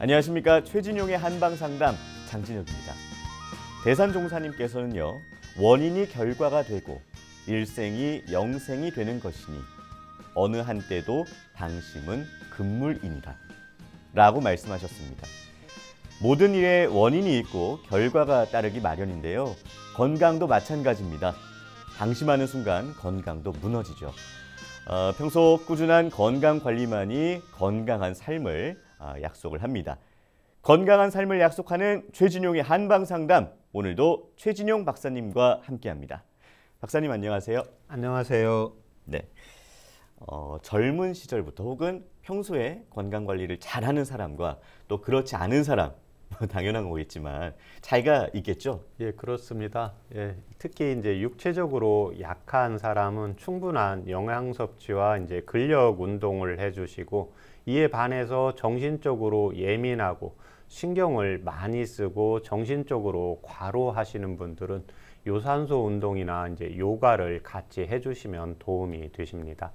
안녕하십니까 최진용의 한방상담 장진혁입니다. 대산종사님께서는요 원인이 결과가 되고 일생이 영생이 되는 것이니 어느 한때도 당심은 금물이니라 라고 말씀하셨습니다. 모든 일에 원인이 있고 결과가 따르기 마련인데요. 건강도 마찬가지입니다. 방심하는 순간 건강도 무너지죠. 어, 평소 꾸준한 건강 관리만이 건강한 삶을 아, 약속을 합니다. 건강한 삶을 약속하는 최진용의 한방상담 오늘도 최진용 박사님과 함께합니다. 박사님 안녕하세요. 안녕하세요. 네. 어, 젊은 시절부터 혹은 평소에 건강 관리를 잘하는 사람과 또 그렇지 않은 사람 당연한 거겠지만 차이가 있겠죠? 예, 그렇습니다. 예, 특히 이제 육체적으로 약한 사람은 충분한 영양 섭취와 이제 근력 운동을 해주시고 이에 반해서 정신적으로 예민하고 신경을 많이 쓰고 정신적으로 과로하시는 분들은 요산소 운동이나 이제 요가를 같이 해주시면 도움이 되십니다.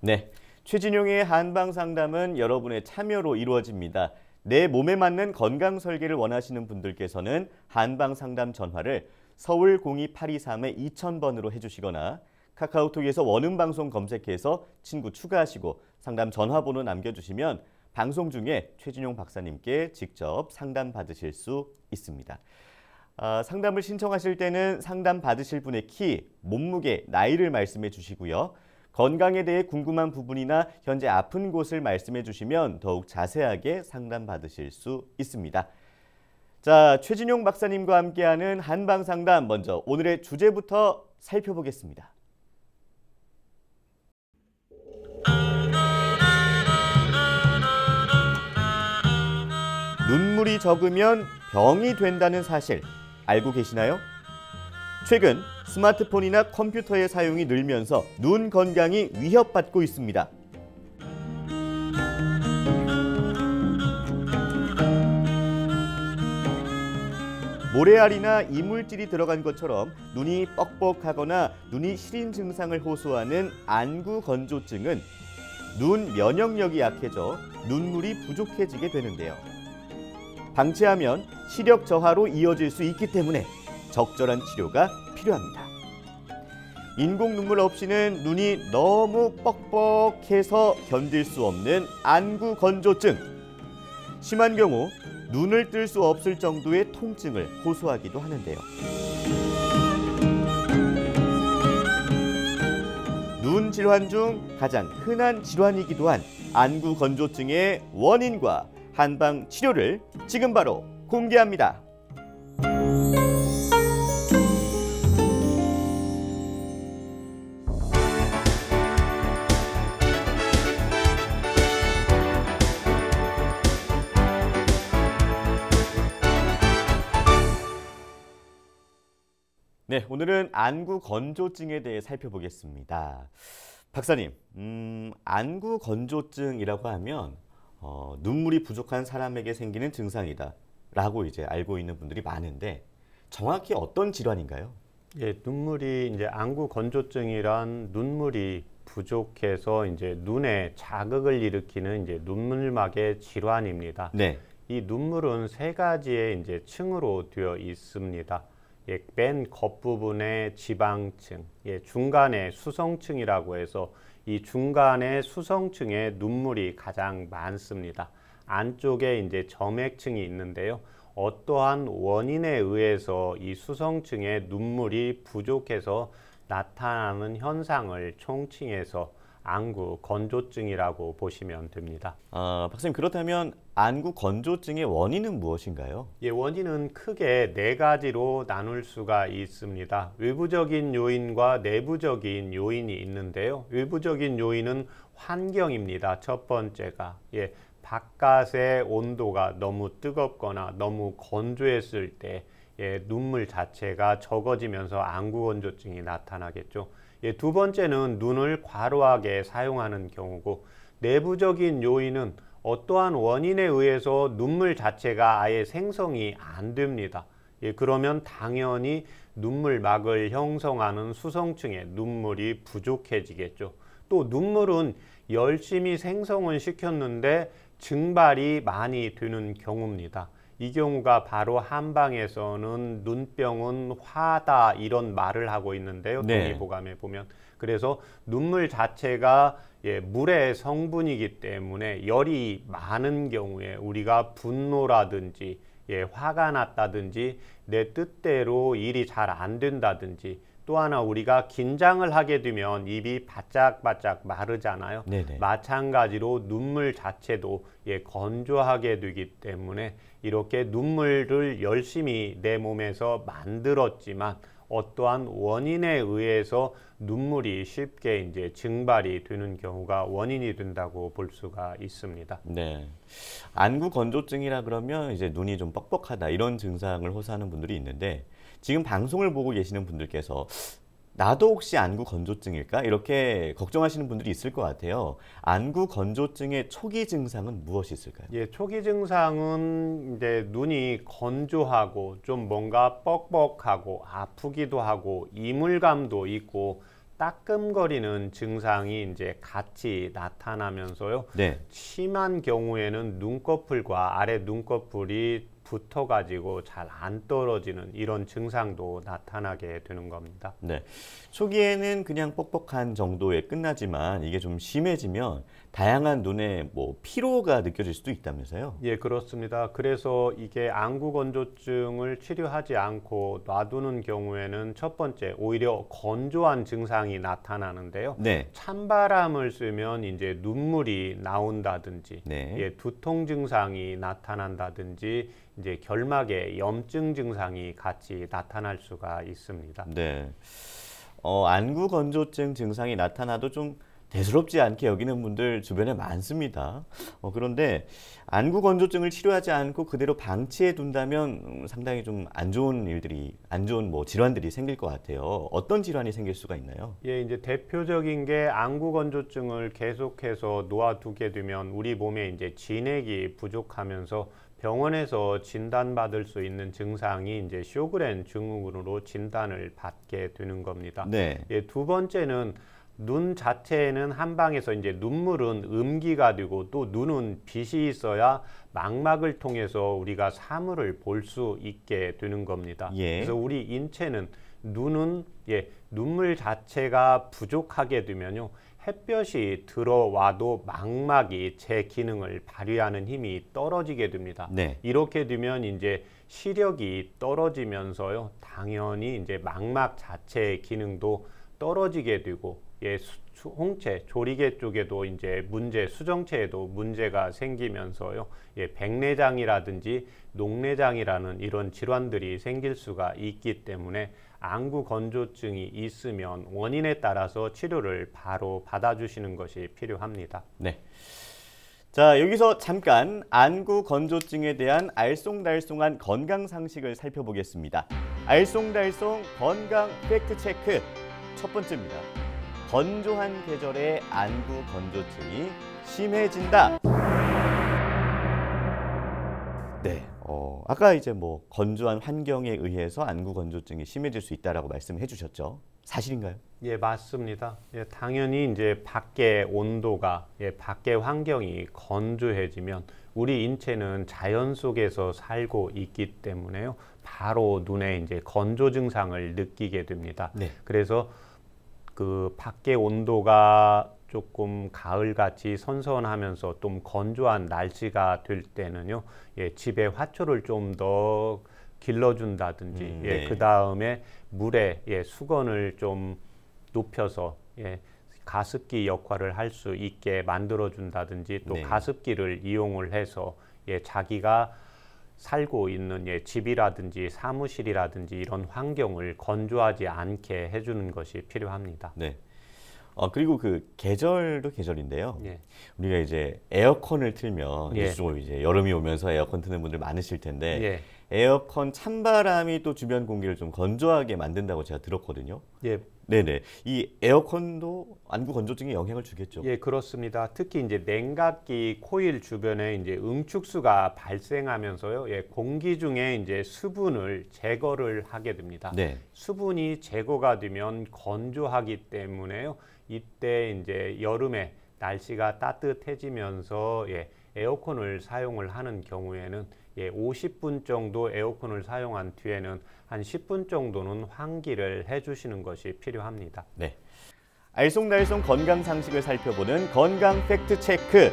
네. 최진용의 한방 상담은 여러분의 참여로 이루어집니다. 내 몸에 맞는 건강 설계를 원하시는 분들께서는 한방 상담 전화를 서울 02823-2000번으로 해주시거나 카카오톡에서 원음 방송 검색해서 친구 추가하시고 상담 전화번호 남겨주시면 방송 중에 최진용 박사님께 직접 상담 받으실 수 있습니다. 아, 상담을 신청하실 때는 상담 받으실 분의 키, 몸무게, 나이를 말씀해 주시고요. 건강에 대해 궁금한 부분이나 현재 아픈 곳을 말씀해 주시면 더욱 자세하게 상담받으실 수 있습니다. 자, 최진용 박사님과 함께하는 한방상담 먼저 오늘의 주제부터 살펴보겠습니다. 약물이 적으면 병이 된다는 사실 알고 계시나요? 최근 스마트폰이나 컴퓨터의 사용이 늘면서 눈 건강이 위협받고 있습니다. 모래알이나 이물질이 들어간 것처럼 눈이 뻑뻑하거나 눈이 시린 증상을 호소하는 안구 건조증은 눈 면역력이 약해져 눈물이 부족해지게 되는데요. 방치하면 시력 저하로 이어질 수 있기 때문에 적절한 치료가 필요합니다. 인공 눈물 없이는 눈이 너무 뻑뻑해서 견딜 수 없는 안구 건조증. 심한 경우 눈을 뜰 수 없을 정도의 통증을 호소하기도 하는데요. 눈 질환 중 가장 흔한 질환이기도 한 안구 건조증의 원인과 한방 치료를 지금 바로 공개합니다. 네, 오늘은 안구 건조증에 대해 살펴보겠습니다. 박사님, 음, 안구 건조증이라고 하면 어, 눈물이 부족한 사람에게 생기는 증상이다. 라고 이제 알고 있는 분들이 많은데 정확히 어떤 질환인가요? 예, 눈물이 이제 안구 건조증이란 눈물이 부족해서 이제 눈에 자극을 일으키는 이제 눈물막의 질환입니다. 네. 이 눈물은 세 가지의 이제 층으로 되어 있습니다. 예, 맨 겉부분의 지방층, 예, 중간에 수성층이라고 해서 이 중간에 수성층에 눈물이 가장 많습니다. 안쪽에 이제 점액층이 있는데요. 어떠한 원인에 의해서 이 수성층에 눈물이 부족해서 나타나는 현상을 총칭해서 안구 건조증이라고 보시면 됩니다. 아, 박사님 그렇다면 안구 건조증의 원인은 무엇인가요? 예, 원인은 크게 네 가지로 나눌 수가 있습니다. 외부적인 요인과 내부적인 요인이 있는데요. 외부적인 요인은 환경입니다. 첫 번째가 예, 바깥의 온도가 너무 뜨겁거나 너무 건조했을 때 예, 눈물 자체가 적어지면서 안구 건조증이 나타나겠죠. 예, 두 번째는 눈을 과로하게 사용하는 경우고 내부적인 요인은 어떠한 원인에 의해서 눈물 자체가 아예 생성이 안 됩니다. 예, 그러면 당연히 눈물막을 형성하는 수성층의 눈물이 부족해지겠죠. 또 눈물은 열심히 생성은 시켰는데 증발이 많이 되는 경우입니다. 이 경우가 바로 한방에서는 눈병은 화다 이런 말을 하고 있는데요. 네. 동의보감에 보면 그래서 눈물 자체가 예, 물의 성분이기 때문에 열이 많은 경우에 우리가 분노라든지 예, 화가 났다든지 내 뜻대로 일이 잘 안 된다든지 또 하나 우리가 긴장을 하게 되면 입이 바짝바짝 마르잖아요. 네네. 마찬가지로 눈물 자체도 예, 건조하게 되기 때문에 이렇게 눈물을 열심히 내 몸에서 만들었지만 어떠한 원인에 의해서 눈물이 쉽게 이제 증발이 되는 경우가 원인이 된다고 볼 수가 있습니다. 네. 안구 건조증이라 그러면 이제 눈이 좀 뻑뻑하다 이런 증상을 호소하는 분들이 있는데 지금 방송을 보고 계시는 분들께서 나도 혹시 안구 건조증일까? 이렇게 걱정하시는 분들이 있을 것 같아요. 안구 건조증의 초기 증상은 무엇이 있을까요? 예, 초기 증상은 이제 눈이 건조하고 좀 뭔가 뻑뻑하고 아프기도 하고 이물감도 있고 따끔거리는 증상이 이제 같이 나타나면서요. 네. 심한 경우에는 눈꺼풀과 아래 눈꺼풀이 붙어가지고 잘 안 떨어지는 이런 증상도 나타나게 되는 겁니다. 네. 초기에는 그냥 뻑뻑한 정도에 끝나지만 이게 좀 심해지면 다양한 눈에 뭐 피로가 느껴질 수도 있다면서요? 예, 그렇습니다. 그래서 이게 안구 건조증을 치료하지 않고 놔두는 경우에는 첫 번째 오히려 건조한 증상이 나타나는데요. 네. 찬바람을 쐬면 이제 눈물이 나온다든지 네. 예, 두통 증상이 나타난다든지 이제 결막에 염증 증상이 같이 나타날 수가 있습니다. 네. 어, 안구 건조증 증상이 나타나도 좀 대수롭지 않게 여기는 분들 주변에 많습니다. 어, 그런데 안구 건조증을 치료하지 않고 그대로 방치해 둔다면 음, 상당히 좀 안 좋은 일들이 안 좋은 뭐 질환들이 생길 것 같아요. 어떤 질환이 생길 수가 있나요? 예, 이제 대표적인 게 안구 건조증을 계속해서 놓아두게 되면 우리 몸에 이제 진액이 부족하면서 병원에서 진단받을 수 있는 증상이 이제 쇼그렌 증후군으로 진단을 받게 되는 겁니다. 네. 예, 두 번째는 눈 자체는 한방에서 이제 눈물은 음기가 되고 또 눈은 빛이 있어야 망막을 통해서 우리가 사물을 볼 수 있게 되는 겁니다. 예. 그래서 우리 인체는 눈은 예, 눈물 자체가 부족하게 되면요. 햇볕이 들어와도 망막이 제 기능을 발휘하는 힘이 떨어지게 됩니다. 네. 이렇게 되면 이제 시력이 떨어지면서요. 당연히 이제 망막 자체의 기능도 떨어지게 되고 예, 홍채, 조리개 쪽에도 이제 문제, 수정체에도 문제가 생기면서요. 예, 백내장이라든지 녹내장이라는 이런 질환들이 생길 수가 있기 때문에 안구 건조증이 있으면 원인에 따라서 치료를 바로 받아주시는 것이 필요합니다. 네. 자, 여기서 잠깐 안구 건조증에 대한 알쏭달쏭한 건강 상식을 살펴보겠습니다. 알쏭달쏭 건강 팩트 체크 첫 번째입니다. 건조한 계절에 안구 건조증이 심해진다. 네, 어, 아까 이제 뭐 건조한 환경에 의해서 안구 건조증이 심해질 수 있다라고 말씀해 주셨죠. 사실인가요? 예, 맞습니다. 예, 당연히 이제 밖의 온도가 예, 밖의 환경이 건조해지면 우리 인체는 자연 속에서 살고 있기 때문에요. 바로 눈에 이제 건조 증상을 느끼게 됩니다. 네. 그래서 그 밖의 온도가 조금 가을같이 선선하면서 좀 건조한 날씨가 될 때는요. 예, 집에 화초를 좀 더 길러준다든지 음, 예, 네. 그 다음에 물에 예, 수건을 좀 높여서 예, 가습기 역할을 할 수 있게 만들어준다든지 또 네. 가습기를 이용을 해서 예, 자기가 살고 있는 예, 집이라든지 사무실이라든지 이런 환경을 건조하지 않게 해주는 것이 필요합니다. 네. 어, 그리고 그 계절도 계절인데요. 예. 우리가 이제 에어컨을 틀면 예. 요즘 이제 여름이 오면서 에어컨 트는 분들 많으실 텐데 예. 에어컨 찬바람이 또 주변 공기를 좀 건조하게 만든다고 제가 들었거든요. 예. 네네. 이 에어컨도 안구 건조증에 영향을 주겠죠. 예, 그렇습니다. 특히 이제 냉각기 코일 주변에 이제 응축수가 발생하면서요. 예, 공기 중에 이제 수분을 제거를 하게 됩니다. 네. 수분이 제거가 되면 건조하기 때문에요. 이때 이제 여름에 날씨가 따뜻해지면서 예, 에어컨을 사용을 하는 경우에는 예, 50분 정도 에어컨을 사용한 뒤에는 한 10분 정도는 환기를 해주시는 것이 필요합니다. 네. 알쏭달쏭 건강 상식을 살펴보는 건강 팩트 체크.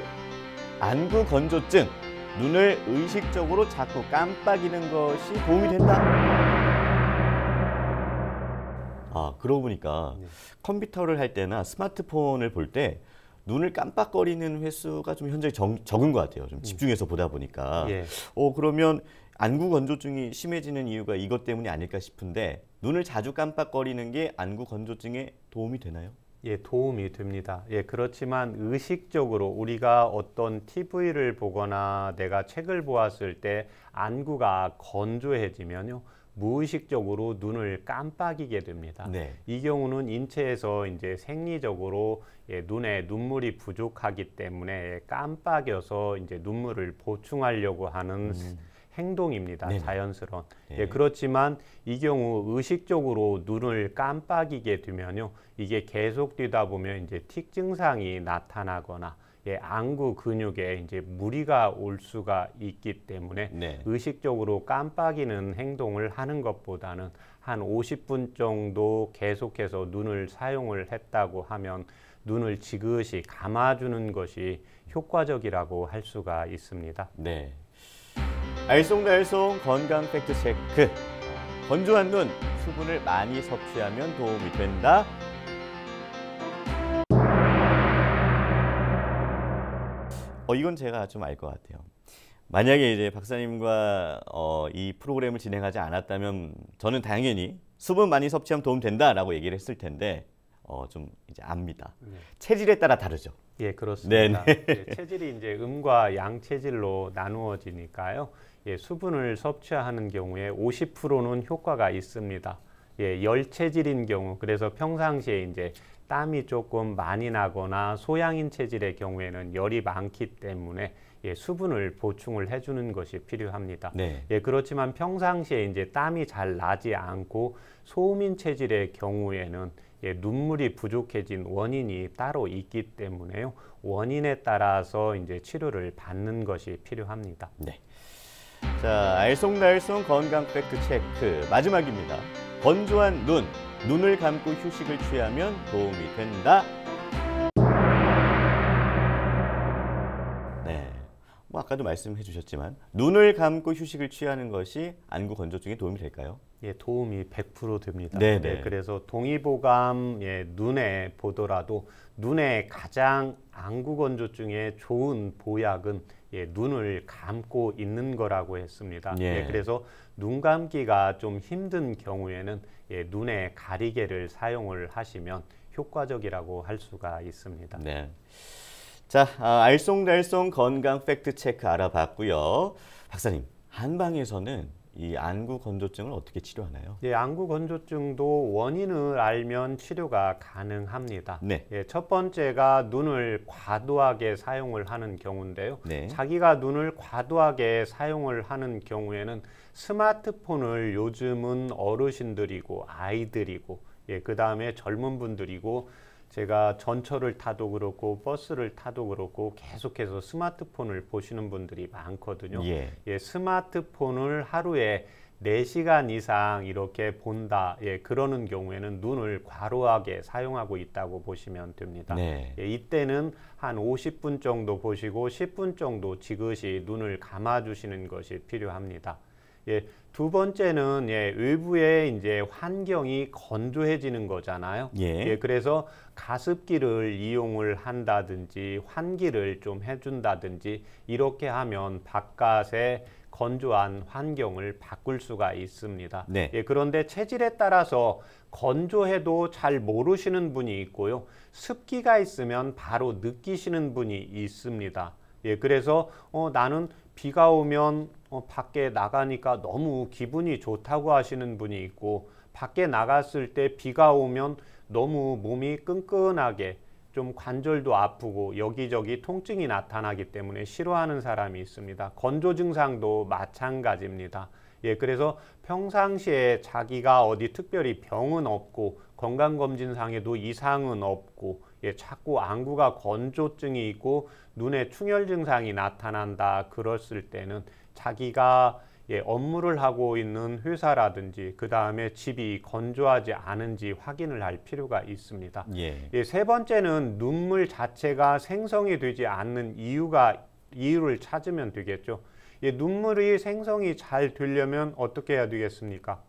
안구 건조증, 눈을 의식적으로 자꾸 깜빡이는 것이 도움이 된다. 아, 그러고 보니까 네. 컴퓨터를 할 때나 스마트폰을 볼 때 눈을 깜빡거리는 횟수가 좀 현재 적, 은것 같아요. 좀 음. 집중해서 보다 보니까. 예. 어, 그러면 안구 건조증이 심해지는 이유가 이것 때문이 아닐까 싶은데 눈을 자주 깜빡거리는 게 안구 건조증에 도움이 되나요? 예, 도움이 됩니다. 예, 그렇지만 의식적으로 우리가 어떤 TV를 보거나 내가 책을 보았을 때 안구가 건조해지면요. 무의식적으로 눈을 깜빡이게 됩니다. 네. 이 경우는 인체에서 이제 생리적으로 예, 눈에 눈물이 부족하기 때문에 깜빡여서 이제 눈물을 보충하려고 하는 음. 행동입니다. 네네. 자연스러운. 예, 네. 예, 그렇지만 이 경우 의식적으로 눈을 깜빡이게 되면요. 이게 계속 뛰다 보면 이제 틱 증상이 나타나거나 예, 안구 근육에 이제 무리가 올 수가 있기 때문에 네. 의식적으로 깜빡이는 행동을 하는 것보다는 한 50분 정도 계속해서 눈을 사용을 했다고 하면 눈을 지그시 감아주는 것이 효과적이라고 할 수가 있습니다. 네. 알쏭달쏭 건강 팩트 체크. 건조한 눈, 수분을 많이 섭취하면 도움이 된다. 어, 이건 제가 좀 알 것 같아요. 만약에 이제 박사님과 어, 이 프로그램을 진행하지 않았다면 저는 당연히 수분 많이 섭취하면 도움 된다라고 얘기를 했을 텐데 어, 좀 이제 압니다. 네. 체질에 따라 다르죠. 예, 그렇습니다. 네, 네. 예, 체질이 이제 음과 양 체질로 나누어지니까요. 예, 수분을 섭취하는 경우에 50%는 효과가 있습니다. 예, 열 체질인 경우 그래서 평상시에 이제 땀이 조금 많이 나거나 소양인 체질의 경우에는 열이 많기 때문에 예, 수분을 보충을 해주는 것이 필요합니다. 네. 예, 그렇지만 평상시에 이제 땀이 잘 나지 않고 소음인 체질의 경우에는 예, 눈물이 부족해진 원인이 따로 있기 때문에요. 원인에 따라서 이제 치료를 받는 것이 필요합니다. 네. 자, 알쏭달쏭 건강 팩트 체크 마지막입니다. 건조한 눈, 눈을 감고 휴식을 취하면 도움이 된다. 네. 뭐 아까도 말씀해 주셨지만 눈을 감고 휴식을 취하는 것이 안구 건조증에 도움이 될까요? 예, 도움이 100% 됩니다. 네, 네, 네. 그래서 동의보감 예, 눈에 보더라도 눈에 가장 안구 건조증에 좋은 보약은 예, 눈을 감고 있는 거라고 했습니다. 예. 예 그래서 눈 감기가 좀 힘든 경우에는 예, 눈에 가리개를 사용을 하시면 효과적이라고 할 수가 있습니다. 네. 자, 아, 알쏭달쏭 건강 팩트 체크 알아봤고요. 박사님, 한방에서는 이 안구 건조증을 어떻게 치료하나요? 예, 안구 건조증도 원인을 알면 치료가 가능합니다. 네. 예, 첫 번째가 눈을 과도하게 사용을 하는 경우인데요. 네. 자기가 눈을 과도하게 사용을 하는 경우에는 스마트폰을 요즘은 어르신들이고 아이들이고 예, 그 다음에 젊은 분들이고 제가 전철을 타도 그렇고 버스를 타도 그렇고 계속해서 스마트폰을 보시는 분들이 많거든요. 예. 예 스마트폰을 하루에 네시간 이상 이렇게 본다. 예, 그러는 경우에는 눈을 과로하게 사용하고 있다고 보시면 됩니다. 네. 예, 이때는 한 오십 분 정도 보시고 십분 정도 지그시 눈을 감아 주시는 것이 필요합니다. 예, 두 번째는 예, 외부의 이제 환경이 건조해지는 거잖아요. 예. 예. 그래서 가습기를 이용을 한다든지 환기를 좀 해준다든지 이렇게 하면 바깥의 건조한 환경을 바꿀 수가 있습니다. 네. 예, 그런데 체질에 따라서 건조해도 잘 모르시는 분이 있고요. 습기가 있으면 바로 느끼시는 분이 있습니다. 예, 그래서 어, 나는 비가 오면 어, 밖에 나가니까 너무 기분이 좋다고 하시는 분이 있고 밖에 나갔을 때 비가 오면 너무 몸이 끈끈하게 좀 관절도 아프고 여기저기 통증이 나타나기 때문에 싫어하는 사람이 있습니다. 건조 증상도 마찬가지입니다. 예, 그래서 평상시에 자기가 어디 특별히 병은 없고 건강검진상에도 이상은 없고 예, 자꾸 안구가 건조증이 있고 눈에 충혈 증상이 나타난다 그랬을 때는 자기가 예, 업무를 하고 있는 회사라든지 그 다음에 집이 건조하지 않은지 확인을 할 필요가 있습니다. 예. 예, 세 번째는 눈물 자체가 생성이 되지 않는 이유가 이유를 찾으면 되겠죠. 예, 눈물이 생성이 잘 되려면 어떻게 해야 되겠습니까?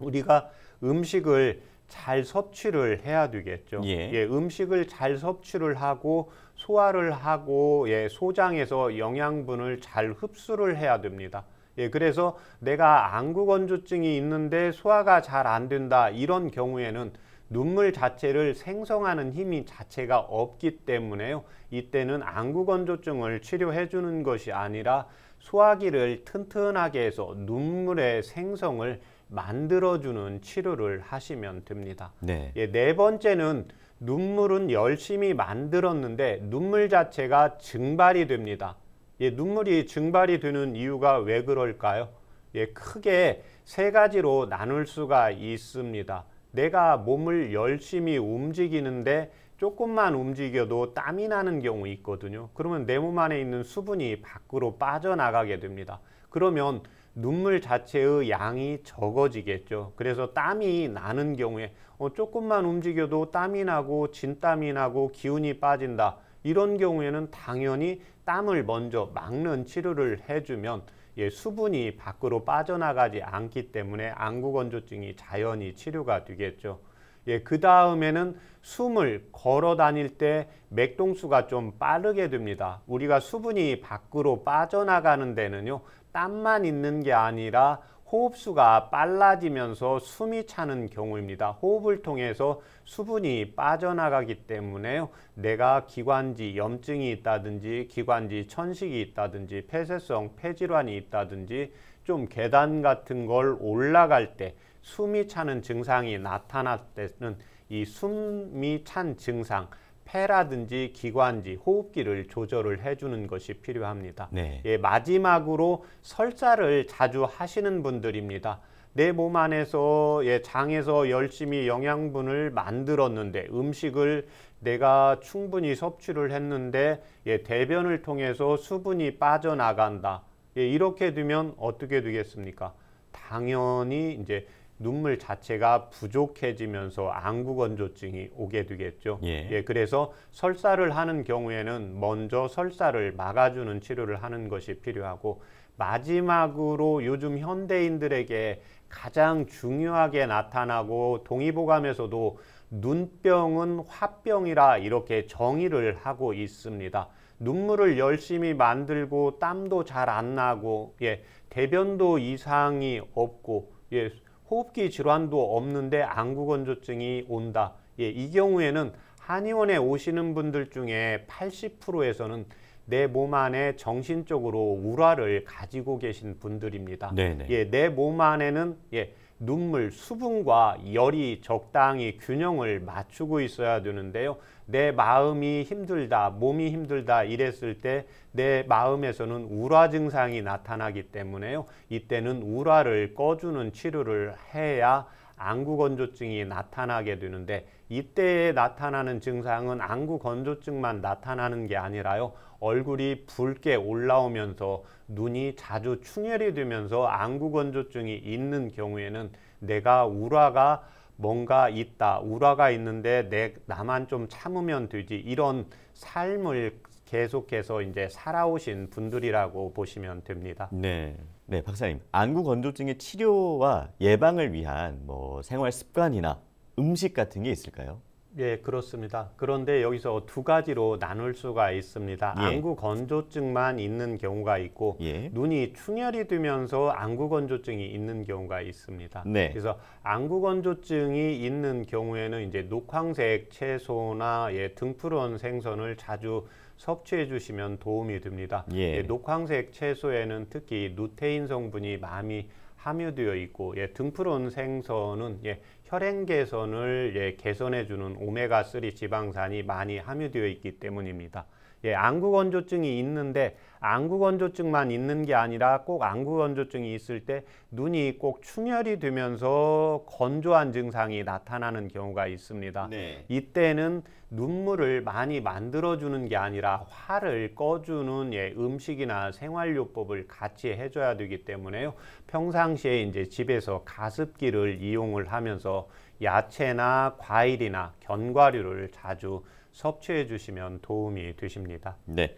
우리가 음식을 잘 섭취를 해야 되겠죠. 예. 예. 음식을 잘 섭취를 하고 소화를 하고 예, 소장에서 영양분을 잘 흡수를 해야 됩니다. 예, 그래서 내가 안구건조증이 있는데 소화가 잘 안 된다 이런 경우에는 눈물 자체를 생성하는 힘이 자체가 없기 때문에요. 이때는 안구건조증을 치료해 주는 것이 아니라 소화기를 튼튼하게 해서 눈물의 생성을 만들어주는 치료를 하시면 됩니다. 네. 예, 네 번째는 눈물은 열심히 만들었는데 눈물 자체가 증발이 됩니다. 예, 눈물이 증발이 되는 이유가 왜 그럴까요? 예, 크게 세 가지로 나눌 수가 있습니다. 내가 몸을 열심히 움직이는데 조금만 움직여도 땀이 나는 경우 있거든요. 그러면 내 몸 안에 있는 수분이 밖으로 빠져나가게 됩니다. 그러면 눈물 자체의 양이 적어지겠죠. 그래서 땀이 나는 경우에 어, 조금만 움직여도 땀이 나고 진땀이 나고 기운이 빠진다. 이런 경우에는 당연히 땀을 먼저 막는 치료를 해주면 예, 수분이 밖으로 빠져나가지 않기 때문에 안구건조증이 자연히 치료가 되겠죠. 예, 그 다음에는 숨을 걸어 다닐 때 맥동수가 좀 빠르게 됩니다. 우리가 수분이 밖으로 빠져나가는 데는요, 땀만 있는 게 아니라 호흡수가 빨라지면서 숨이 차는 경우입니다. 호흡을 통해서 수분이 빠져나가기 때문에 내가 기관지 염증이 있다든지 기관지 천식이 있다든지 폐쇄성 폐질환이 있다든지 좀 계단 같은 걸 올라갈 때 숨이 차는 증상이 나타날 때는 이 숨이 찬 증상 폐라든지 기관지, 호흡기를 조절을 해주는 것이 필요합니다. 네. 예, 마지막으로 설사를 자주 하시는 분들입니다. 내 몸 안에서 예, 장에서 열심히 영양분을 만들었는데 음식을 내가 충분히 섭취를 했는데 예, 대변을 통해서 수분이 빠져나간다. 예, 이렇게 되면 어떻게 되겠습니까? 당연히 이제 눈물 자체가 부족해지면서 안구건조증이 오게 되겠죠. 예. 예. 그래서 설사를 하는 경우에는 먼저 설사를 막아주는 치료를 하는 것이 필요하고 마지막으로 요즘 현대인들에게 가장 중요하게 나타나고 동의보감에서도 눈병은 화병이라 이렇게 정의를 하고 있습니다. 눈물을 열심히 만들고 땀도 잘 안 나고 예, 대변도 이상이 없고 예, 호흡기 질환도 없는데 안구건조증이 온다. 예, 이 경우에는 한의원에 오시는 분들 중에 80%에서는 내 몸 안에 정신적으로 우라를 가지고 계신 분들입니다. 예, 내몸 안에는 예, 눈물, 수분과 열이 적당히 균형을 맞추고 있어야 되는데요. 내 마음이 힘들다, 몸이 힘들다 이랬을 때 내 마음에서는 우라 증상이 나타나기 때문에요. 이때는 우라를 꺼주는 치료를 해야 안구 건조증이 나타나게 되는데 이때 나타나는 증상은 안구 건조증만 나타나는 게 아니라요. 얼굴이 붉게 올라오면서 눈이 자주 충혈이 되면서 안구 건조증이 있는 경우에는 내가 우라가 뭔가 있다, 우라가 있는데 내 나만 좀 참으면 되지 이런 삶을 계속해서 이제 살아오신 분들이라고 보시면 됩니다. 네, 네 박사님 안구 건조증의 치료와 예방을 위한 뭐 생활 습관이나 음식 같은 게 있을까요? 예, 그렇습니다. 그런데 여기서 두 가지로 나눌 수가 있습니다. 예. 안구 건조증만 있는 경우가 있고 예. 눈이 충혈이 되면서 안구 건조증이 있는 경우가 있습니다. 네. 그래서 안구 건조증이 있는 경우에는 이제 녹황색 채소나 예, 등푸른 생선을 자주 섭취해 주시면 도움이 됩니다. 예, 예 녹황색 채소에는 특히 루테인 성분이 많이 함유되어 있고 예, 등푸른 생선은 예, 혈행 개선을 예, 개선해 주는 오메가3 지방산이 많이 함유되어 있기 때문입니다. 예, 안구 건조증이 있는데 안구건조증만 있는 게 아니라 꼭 안구건조증이 있을 때 눈이 꼭 충혈이 되면서 건조한 증상이 나타나는 경우가 있습니다. 네. 이때는 눈물을 많이 만들어주는 게 아니라 화를 꺼주는 예, 음식이나 생활요법을 같이 해줘야 되기 때문에요. 평상시에 이제 집에서 가습기를 이용을 하면서 야채나 과일이나 견과류를 자주 섭취해 주시면 도움이 되십니다. 네.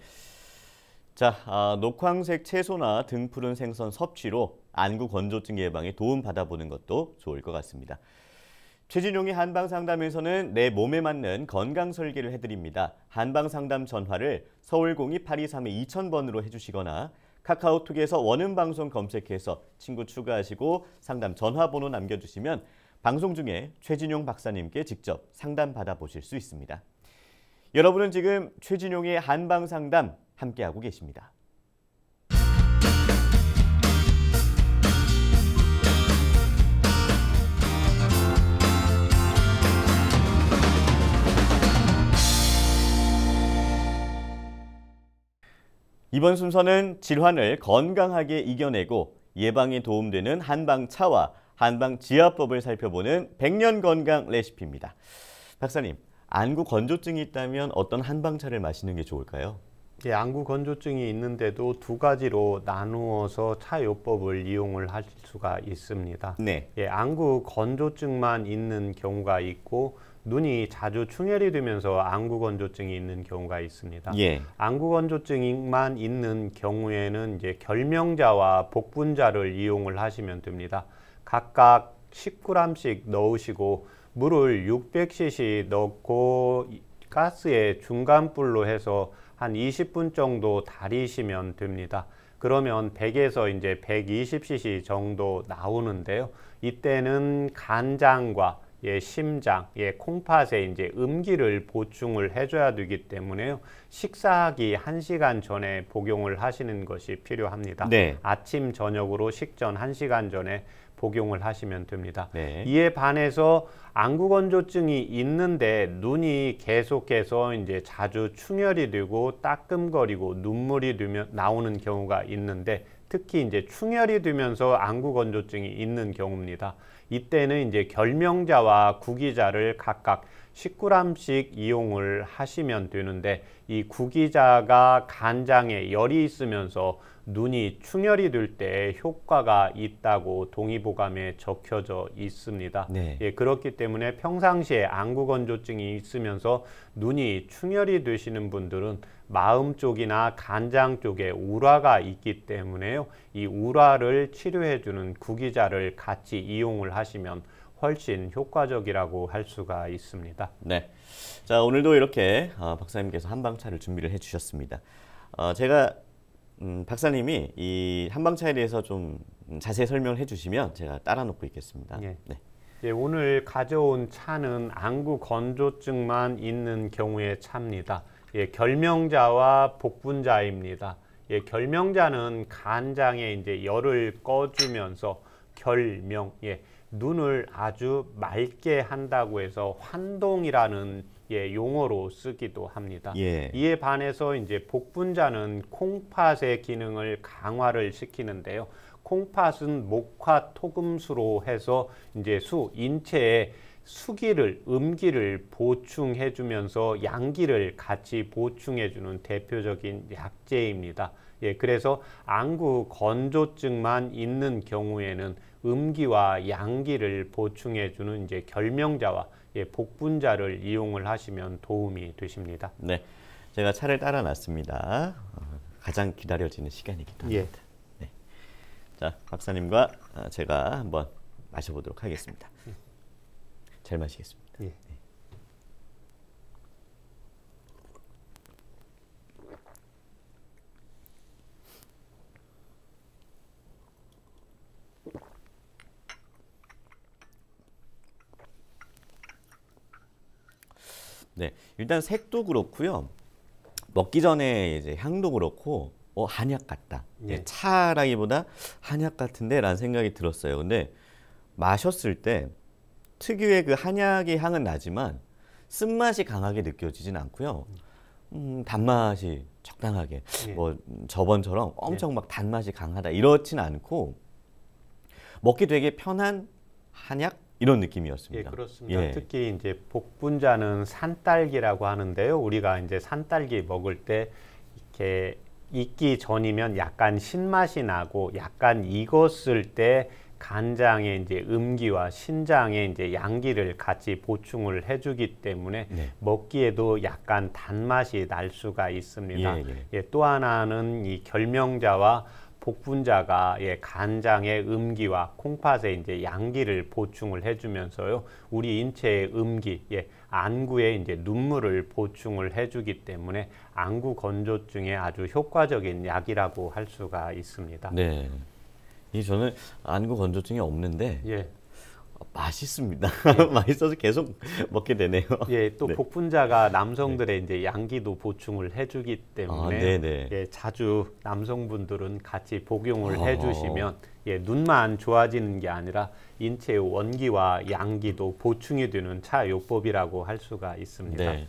자, 아, 녹황색 채소나 등푸른 생선 섭취로 안구 건조증 예방에 도움 받아보는 것도 좋을 것 같습니다. 최진용이 한방상담에서는 내 몸에 맞는 건강 설계를 해드립니다. 한방상담 전화를 서울02-823-2000번으로 해주시거나 카카오톡에서 원음방송 검색해서 친구 추가하시고 상담 전화번호 남겨주시면 방송 중에 최진용 박사님께 직접 상담 받아보실 수 있습니다. 여러분은 지금 최진용의 한방상담 함께하고 계십니다. 이번 순서는 질환을 건강하게 이겨내고 예방에 도움되는 한방차와 한방지압법을 살펴보는 백년 건강 레시피입니다. 박사님, 안구 건조증이 있다면 어떤 한방차를 마시는 게 좋을까요? 안구 예, 건조증이 있는데도 두 가지로 나누어서 차요법을 이용을 할 수가 있습니다. 네. 예, 안구 건조증만 있는 경우가 있고 눈이 자주 충혈이 되면서 안구 건조증이 있는 경우가 있습니다. 예. 안구 건조증만 있는 경우에는 이제 결명자와 복분자를 이용을 하시면 됩니다. 각각 10g씩 넣으시고 물을 600cc 넣고 가스에 중간불로 해서 한 20분 정도 달이시면 됩니다. 그러면 100에서 이제 120cc 정도 나오는데요. 이때는 간장과 예, 심장, 예, 콩팥에 이제 음기를 보충을 해줘야 되기 때문에요. 식사하기 한시간 전에 복용을 하시는 것이 필요합니다. 네. 아침, 저녁으로 식전 한시간 전에 복용을 하시면 됩니다. 네. 이에 반해서 안구건조증이 있는데 눈이 계속해서 이제 자주 충혈이 되고 따끔거리고 눈물이 되면 나오는 경우가 있는데 특히 이제 충혈이 되면서 안구건조증이 있는 경우입니다. 이때는 이제 결명자와 구기자를 각각 10g씩 이용을 하시면 되는데 이 구기자가 간장에 열이 있으면서 눈이 충혈이 될 때 효과가 있다고 동의보감에 적혀져 있습니다. 네. 예, 그렇기 때문에 평상시에 안구건조증이 있으면서 눈이 충혈이 되시는 분들은 마음 쪽이나 간장 쪽에 우라가 있기 때문에요. 이 우라를 치료해주는 구기자를 같이 이용을 하시면 훨씬 효과적이라고 할 수가 있습니다. 네. 자, 오늘도 이렇게 어, 박사님께서 한방차를 준비를 해 주셨습니다. 어, 제가 음, 박사님이 이 한방차에 대해서 좀 자세히 설명을 해 주시면 제가 따라 놓고 있겠습니다. 예. 네. 예, 오늘 가져온 차는 안구 건조증만 있는 경우의 차입니다. 예, 결명자와 복분자입니다. 예, 결명자는 간장에 이제 열을 꺼주면서 결명, 예, 눈을 아주 맑게 한다고 해서 환동이라는 예, 용어로 쓰기도 합니다. 예. 이에 반해서 이제 복분자는 콩팥의 기능을 강화를 시키는데요. 콩팥은 목화 토금수로 해서 이제 수 인체에 수기를 음기를 보충해 주면서 양기를 같이 보충해 주는 대표적인 약재입니다. 예, 그래서 안구 건조증만 있는 경우에는 음기와 양기를 보충해 주는 이제 결명자와 예, 복분자를 이용을 하시면 도움이 되십니다. 네. 제가 차를 따라 놨습니다. 가장 기다려지는 시간이기도 합니다. 예. 네. 자, 박사님과 제가 한번 마셔보도록 하겠습니다. 음. 잘 마시겠습니다. 네, 일단 색도 그렇고요. 먹기 전에 이제 향도 그렇고 어 한약 같다. 네. 예. 차라기보다 한약 같은데라는 생각이 들었어요. 근데 마셨을 때 특유의 그 한약의 향은 나지만 쓴맛이 강하게 느껴지진 않고요. 음, 단맛이 적당하게 네. 뭐 저번처럼 엄청 네. 막 단맛이 강하다 이렇진 않고 먹기 되게 편한 한약 이런 느낌이었습니다. 예, 그렇습니다. 예. 특히 이제 복분자는 산딸기라고 하는데요. 우리가 이제 산딸기 먹을 때 이렇게 익기 전이면 약간 신맛이 나고 약간 익었을 때 간장의 이제 음기와 신장의 이제 양기를 같이 보충을 해주기 때문에 네. 먹기에도 약간 단맛이 날 수가 있습니다. 예, 예. 예, 또 하나는 이 결명자와 복분자가 예, 간장의 음기와 콩팥의 이제 양기를 보충을 해주면서요 우리 인체의 음기 예, 안구에 이제 눈물을 보충을 해주기 때문에 안구 건조증에 아주 효과적인 약이라고 할 수가 있습니다. 네. 이 저는 안구 건조증이 없는데 예. 맛있습니다. 예. 맛있어서 계속 먹게 되네요. 예, 또 네. 복분자가 네. 남성들의 네. 이제 양기도 보충을 해주기 때문에 아, 예, 자주 남성분들은 같이 복용을 아, 해주시면 예, 눈만 좋아지는 게 아니라 인체의 원기와 양기도 보충이 되는 차요법이라고 할 수가 있습니다. 네.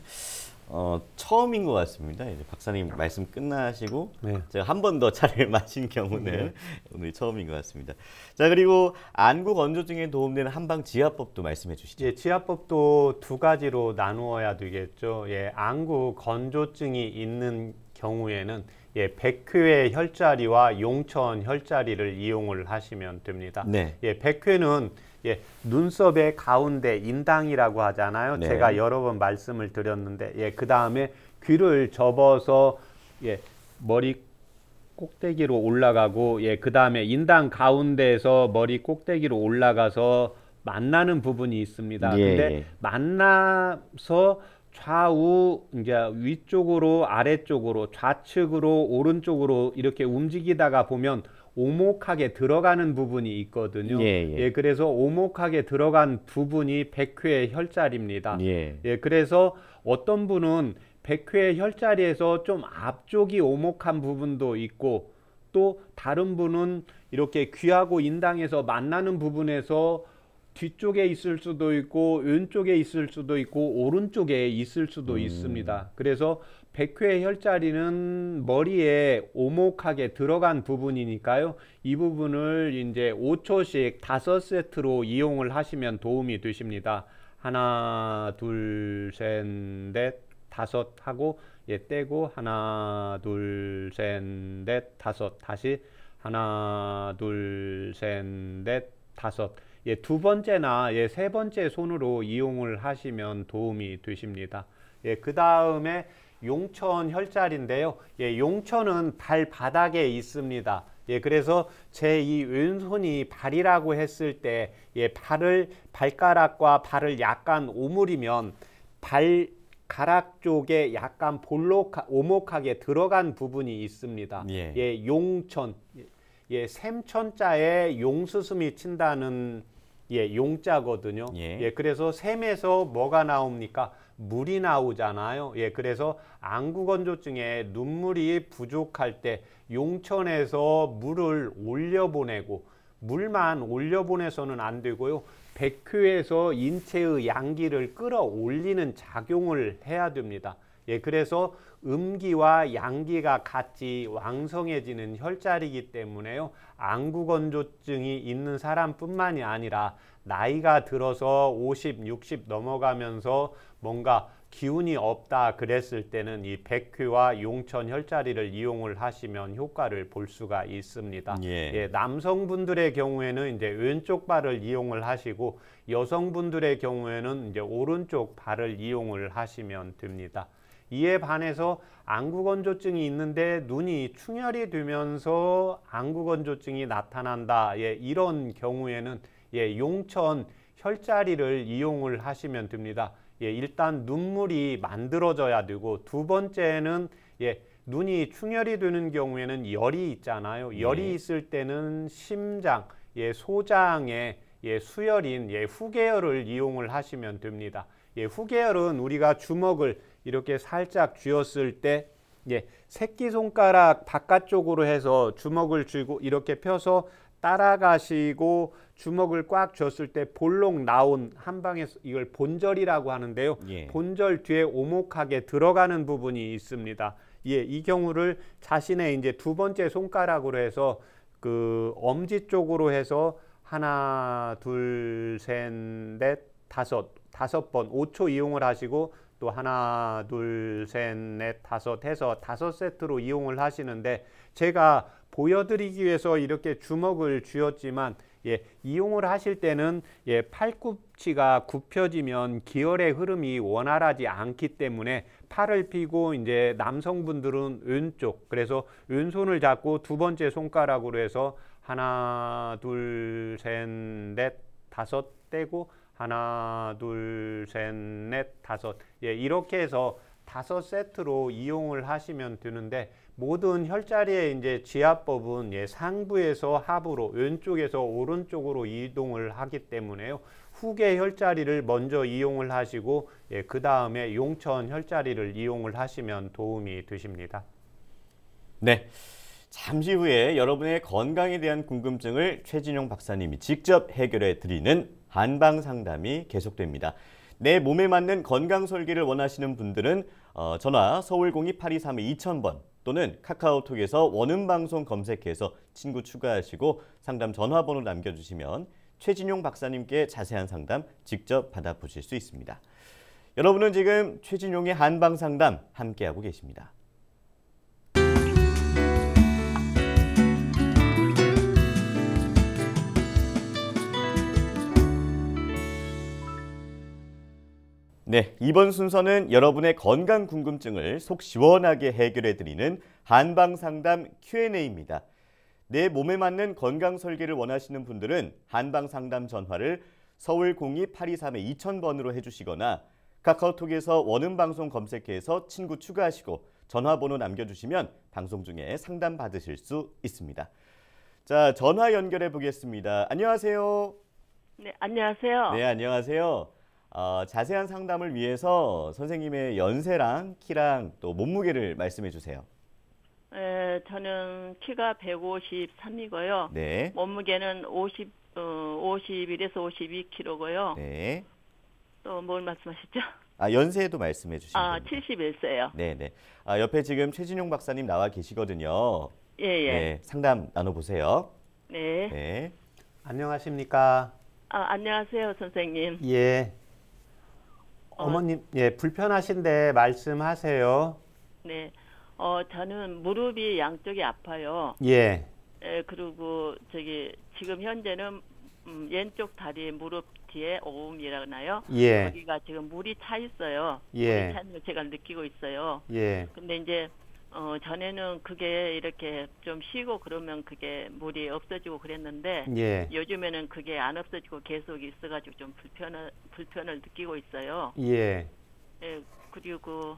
어, 처음인 것 같습니다. 이제 박사님 말씀 끝나시고 네. 제가 한 번 더 차를 마신 경우는 네. 오늘 처음인 것 같습니다. 자 그리고 안구 건조증에 도움되는 한방 지압법도 말씀해 주시죠. 예, 지압법도 두 가지로 나누어야 되겠죠. 예, 안구 건조증이 있는 경우에는 예, 백회 혈자리와 용천 혈자리를 이용을 하시면 됩니다. 네. 예, 백회는 예, 눈썹의 가운데 인당이라고 하잖아요. 네. 제가 여러 번 말씀을 드렸는데 예, 그 다음에 귀를 접어서 예, 머리 꼭대기로 올라가고 예, 그 다음에 인당 가운데에서 머리 꼭대기로 올라가서 만나는 부분이 있습니다. 예. 근데 예. 만나서 좌우 이제 위쪽으로 아래쪽으로 좌측으로 오른쪽으로 이렇게 움직이다가 보면 오목하게 들어가는 부분이 있거든요. 예, 예. 예, 그래서 오목하게 들어간 부분이 백회의 혈자리입니다. 예. 예, 그래서 어떤 분은 백회의 혈자리에서 좀 앞쪽이 오목한 부분도 있고 또 다른 분은 이렇게 귀하고 인당에서 만나는 부분에서 뒤쪽에 있을 수도 있고 왼쪽에 있을 수도 있고 오른쪽에 있을 수도 음. 있습니다. 그래서 백회 혈자리는 머리에 오목하게 들어간 부분이니까요. 이 부분을 이제 5초씩 5세트로 이용을 하시면 도움이 되십니다. 하나, 둘, 셋, 넷, 다섯 하고 예 떼고 하나, 둘, 셋, 넷, 다섯 다시 하나, 둘, 셋, 넷, 다섯 예, 두 번째나 예, 세 번째 손으로 이용을 하시면 도움이 되십니다. 예, 그 다음에 용천 혈자리인데요. 예, 용천은 발바닥에 있습니다. 예, 그래서 제 이 왼손이 발이라고 했을 때 예, 발을 발가락과 발을 약간 오므리면 발가락 쪽에 약간 볼록 오목하게 들어간 부분이 있습니다. 예, 예 용천 예, 예 샘천자에 용수슴이 친다는 예, 용자거든요. 예. 예. 그래서 샘에서 뭐가 나옵니까? 물이 나오잖아요. 예, 그래서 안구건조증에 눈물이 부족할 때 용천에서 물을 올려보내고 물만 올려보내서는 안 되고요. 백효에서 인체의 양기를 끌어올리는 작용을 해야 됩니다. 예, 그래서 음기와 양기가 같이 왕성해지는 혈자리이기 때문에요. 안구건조증이 있는 사람뿐만이 아니라 나이가 들어서 50, 60 넘어가면서 뭔가 기운이 없다 그랬을 때는 이 백회와 용천 혈자리를 이용을 하시면 효과를 볼 수가 있습니다. 예. 예, 남성분들의 경우에는 이제 왼쪽 발을 이용을 하시고 여성분들의 경우에는 이제 오른쪽 발을 이용을 하시면 됩니다. 이에 반해서 안구건조증이 있는데 눈이 충혈이 되면서 안구건조증이 나타난다. 예, 이런 경우에는 예, 용천 혈자리를 이용을 하시면 됩니다. 예, 일단 눈물이 만들어져야 되고 두 번째는 예, 눈이 충혈이 되는 경우에는 열이 있잖아요. 열이 네. 있을 때는 심장, 예, 소장에 예, 수열인 예, 후계열을 이용을 하시면 됩니다. 예, 후계열은 우리가 주먹을 이렇게 살짝 쥐었을 때 예, 새끼손가락 바깥쪽으로 해서 주먹을 쥐고 이렇게 펴서 따라가시고 주먹을 꽉 쥐었을 때 볼록 나온 한 방에 이걸 본절이라고 하는데요. 예. 본절 뒤에 오목하게 들어가는 부분이 있습니다. 예, 이 경우를 자신의 이제 두 번째 손가락으로 해서 그 엄지 쪽으로 해서 하나, 둘, 셋, 넷, 다섯, 다섯 번 5초 이용을 하시고 또 하나, 둘, 셋, 넷, 다섯 해서 다섯 세트로 이용을 하시는데 제가 보여드리기 위해서 이렇게 주먹을 쥐었지만 예, 이용을 하실 때는 예, 팔꿈치가 굽혀지면 기혈의 흐름이 원활하지 않기 때문에 팔을 피고 이제 남성분들은 왼쪽 그래서 왼손을 잡고 두 번째 손가락으로 해서 하나 둘 셋 넷 다섯 떼고 하나 둘 셋 넷 다섯 예 이렇게 해서 다섯 세트로 이용을 하시면 되는데 모든 혈자리의 이제 지압법은 예, 상부에서 하부로 왼쪽에서 오른쪽으로 이동을 하기 때문에요. 후계 혈자리를 먼저 이용을 하시고 예, 그 다음에 용천 혈자리를 이용을 하시면 도움이 되십니다. 네. 잠시 후에 여러분의 건강에 대한 궁금증을 최진용 박사님이 직접 해결해 드리는 한방 상담이 계속됩니다. 내 몸에 맞는 건강 설계를 원하시는 분들은 어, 전화 서울 02823-2000번 또는 카카오톡에서 원음방송 검색해서 친구 추가하시고 상담 전화번호 남겨주시면 최진용 박사님께 자세한 상담 직접 받아보실 수 있습니다. 여러분은 지금 최진용의 한방상담 함께하고 계십니다. 네, 이번 순서는 여러분의 건강 궁금증을 속 시원하게 해결해드리는 한방상담 Q&A입니다. 내 몸에 맞는 건강 설계를 원하시는 분들은 한방상담 전화를 서울 02-823-2000번으로 해주시거나 카카오톡에서 원음방송 검색해서 친구 추가하시고 전화번호 남겨주시면 방송 중에 상담 받으실 수 있습니다. 자, 전화 연결해 보겠습니다. 안녕하세요. 네, 안녕하세요. 네, 안녕하세요. 어, 자세한 상담을 위해서 선생님의 연세랑 키랑 또 몸무게를 말씀해 주세요. 에, 저는 키가 153이고요. 네. 몸무게는 50, 어, 51에서 52kg고요. 네. 또 뭘 말씀하셨죠? 아, 연세도 말씀해 주시면 아, 71세요. 네, 네. 아, 옆에 지금 최진용 박사님 나와 계시거든요. 예, 예. 네, 상담 나눠 보세요. 네. 네. 안녕하십니까? 아, 안녕하세요, 선생님. 예. 어, 머님 예, 불편하신데 말씀하세요. 네. 어, 저는 무릎이 양쪽이 아파요. 예. 예, 그리고 저기 지금 현재는 음, 왼쪽 다리 무릎 뒤에 오음이라나요? 예. 거기가 지금 물이 차 있어요. 예. 물이 차는 걸 제가 느끼고 있어요. 예. 근데 이제 어 전에는 그게 이렇게 좀 쉬고 그러면 그게 물이 없어지고 그랬는데 예. 요즘에는 그게 안 없어지고 계속 있어가지고 좀 불편을 불편을 느끼고 있어요. 예. 예 그리고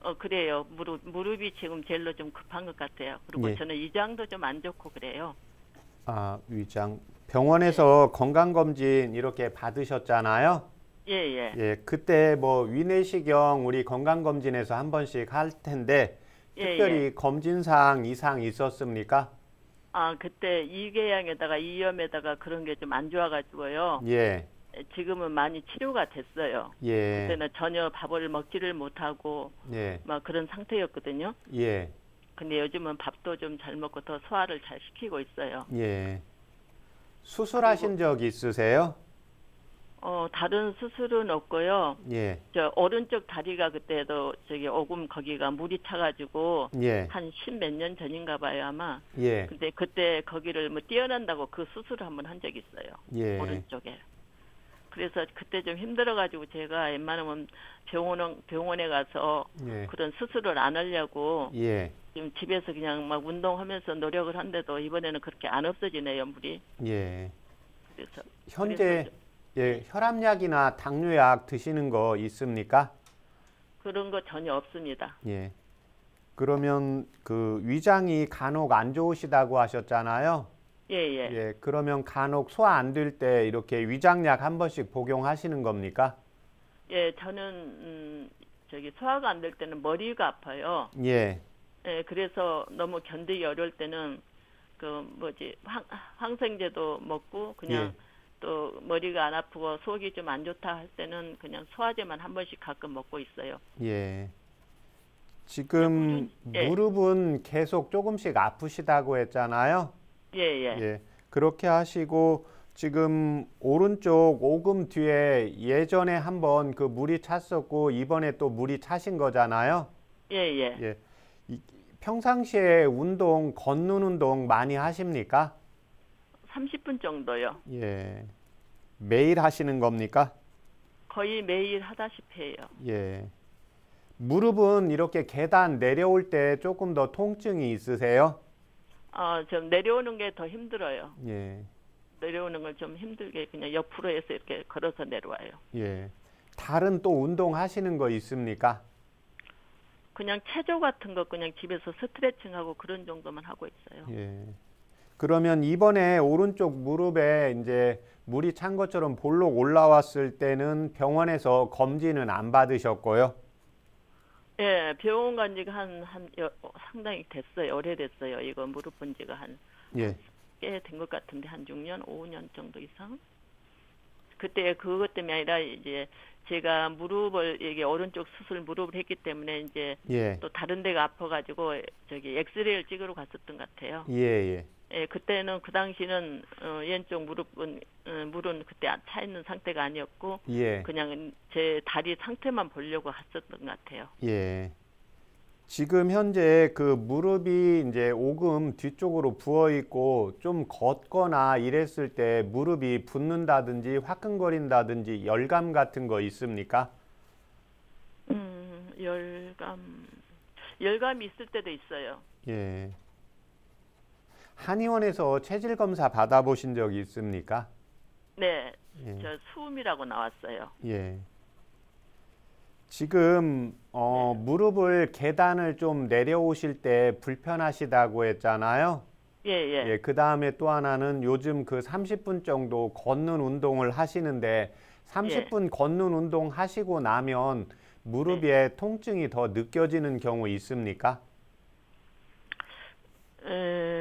어 그래요 무릎 무릎이 지금 제로좀 급한 것 같아요. 그리고 예. 저는 위장도 좀 안 좋고 그래요. 아 위장 병원에서 네. 건강검진 이렇게 받으셨잖아요. 예예. 예. 예. 그때 뭐 위내시경 우리 건강검진에서 한 번씩 할 텐데 예, 특별히 예, 검진 사항 이상 있었습니까? 아 그때 이궤양에다가 이염에다가 그런 게 좀 안 좋아가지고요. 예. 지금은 많이 치료가 됐어요. 예. 그때는 전혀 밥을 먹지를 못하고 예. 막 그런 상태였거든요. 예. 근데 요즘은 밥도 좀 잘 먹고 더 소화를 잘 시키고 있어요. 예. 수술하신 그리고, 적 있으세요? 어 다른 수술은 없고요. 예. 저 오른쪽 다리가 그때도 저기 오금 거기가 물이 차가지고 예. 한십 몇 년 전인가 봐요 아마. 예. 근데 그때 거기를 뭐 뛰어난다고 그 수술을 한 번 한 적이 있어요. 예. 오른쪽에. 그래서 그때 좀 힘들어가지고 제가 웬만하면 병원 병원에 가서 예. 그런 수술을 안 하려고 예. 지금 집에서 그냥 막 운동하면서 노력을 한데도 이번에는 그렇게 안 없어지네요 물이. 예. 그래서 현재 그래서 예, 혈압약이나 당뇨약 드시는 거 있습니까? 그런 거 전혀 없습니다. 예. 그러면 그 위장이 간혹 안 좋으시다고 하셨잖아요. 예, 예. 예, 그러면 간혹 소화 안 될 때 이렇게 위장약 한 번씩 복용하시는 겁니까? 예, 저는 음, 저기 소화가 안 될 때는 머리가 아파요. 예. 예, 그래서 너무 견디기 어려울 때는 그 뭐지 황, 항생제도 먹고 그냥 예. 또 머리가 안 아프고 속이 좀 안 좋다 할 때는 그냥 소화제만 한 번씩 가끔 먹고 있어요. 예. 지금 예. 무릎은 계속 조금씩 아프시다고 했잖아요. 예, 예. 예. 그렇게 하시고 지금 오른쪽 오금 뒤에 예전에 한번 그 물이 찼었고 이번에 또 물이 차신 거잖아요. 예, 예. 예. 평상시에 운동 걷는 운동 많이 하십니까? 30분 정도요. 예. 매일 하시는 겁니까? 거의 매일 하다시피 해요. 예. 무릎은 이렇게 계단 내려올 때 조금 더 통증이 있으세요? 아, 좀 내려오는 게 더 힘들어요. 예. 내려오는 걸 좀 힘들게 그냥 옆으로 해서 이렇게 걸어서 내려와요. 예. 다른 또 운동 하시는 거 있습니까? 그냥 체조 같은 거 그냥 집에서 스트레칭하고 그런 정도만 하고 있어요. 예. 그러면 이번에 오른쪽 무릎에 이제 물이 찬 것처럼 볼록 올라왔을 때는 병원에서 검진은 안 받으셨고요. 예, 병원 간 지가 한, 한, 여, 상당히 됐어요. 오래됐어요. 이거 무릎 본 지가 한, 예. 꽤된 것 같은데, 한 6년, 5년 정도 이상? 그때 그것 때문에 아니라 이제 제가 무릎을 이게 오른쪽 수술 무릎을 했기 때문에 이제 예. 또 다른 데가 아파가지고 저기 엑스레이를 찍으러 갔었던 것 같아요. 예 예. 예, 그때는 그 당시는 어, 왼쪽 무릎은 어, 물은 그때 차 있는 상태가 아니었고 예. 그냥 제 다리 상태만 보려고 갔었던 것 같아요. 예. 지금 현재 그 무릎이 이제 오금 뒤쪽으로 부어 있고 좀 걷거나 이랬을 때 무릎이 붓는다든지 화끈거린다든지 열감 같은 거 있습니까? 음, 열감 열감이 있을 때도 있어요. 예. 한의원에서 체질 검사 받아보신 적이 있습니까? 네, 예. 저 수음이라고 나왔어요. 예. 지금 어, 네. 무릎을 계단을 좀 내려오실 때 불편하시다고 했잖아요. 예, 예. 예, 그 다음에 또 하나는 요즘 그 30분 정도 걷는 운동을 하시는데 30분 예. 걷는 운동 하시고 나면 무릎에 네. 통증이 더 느껴지는 경우 있습니까? 에...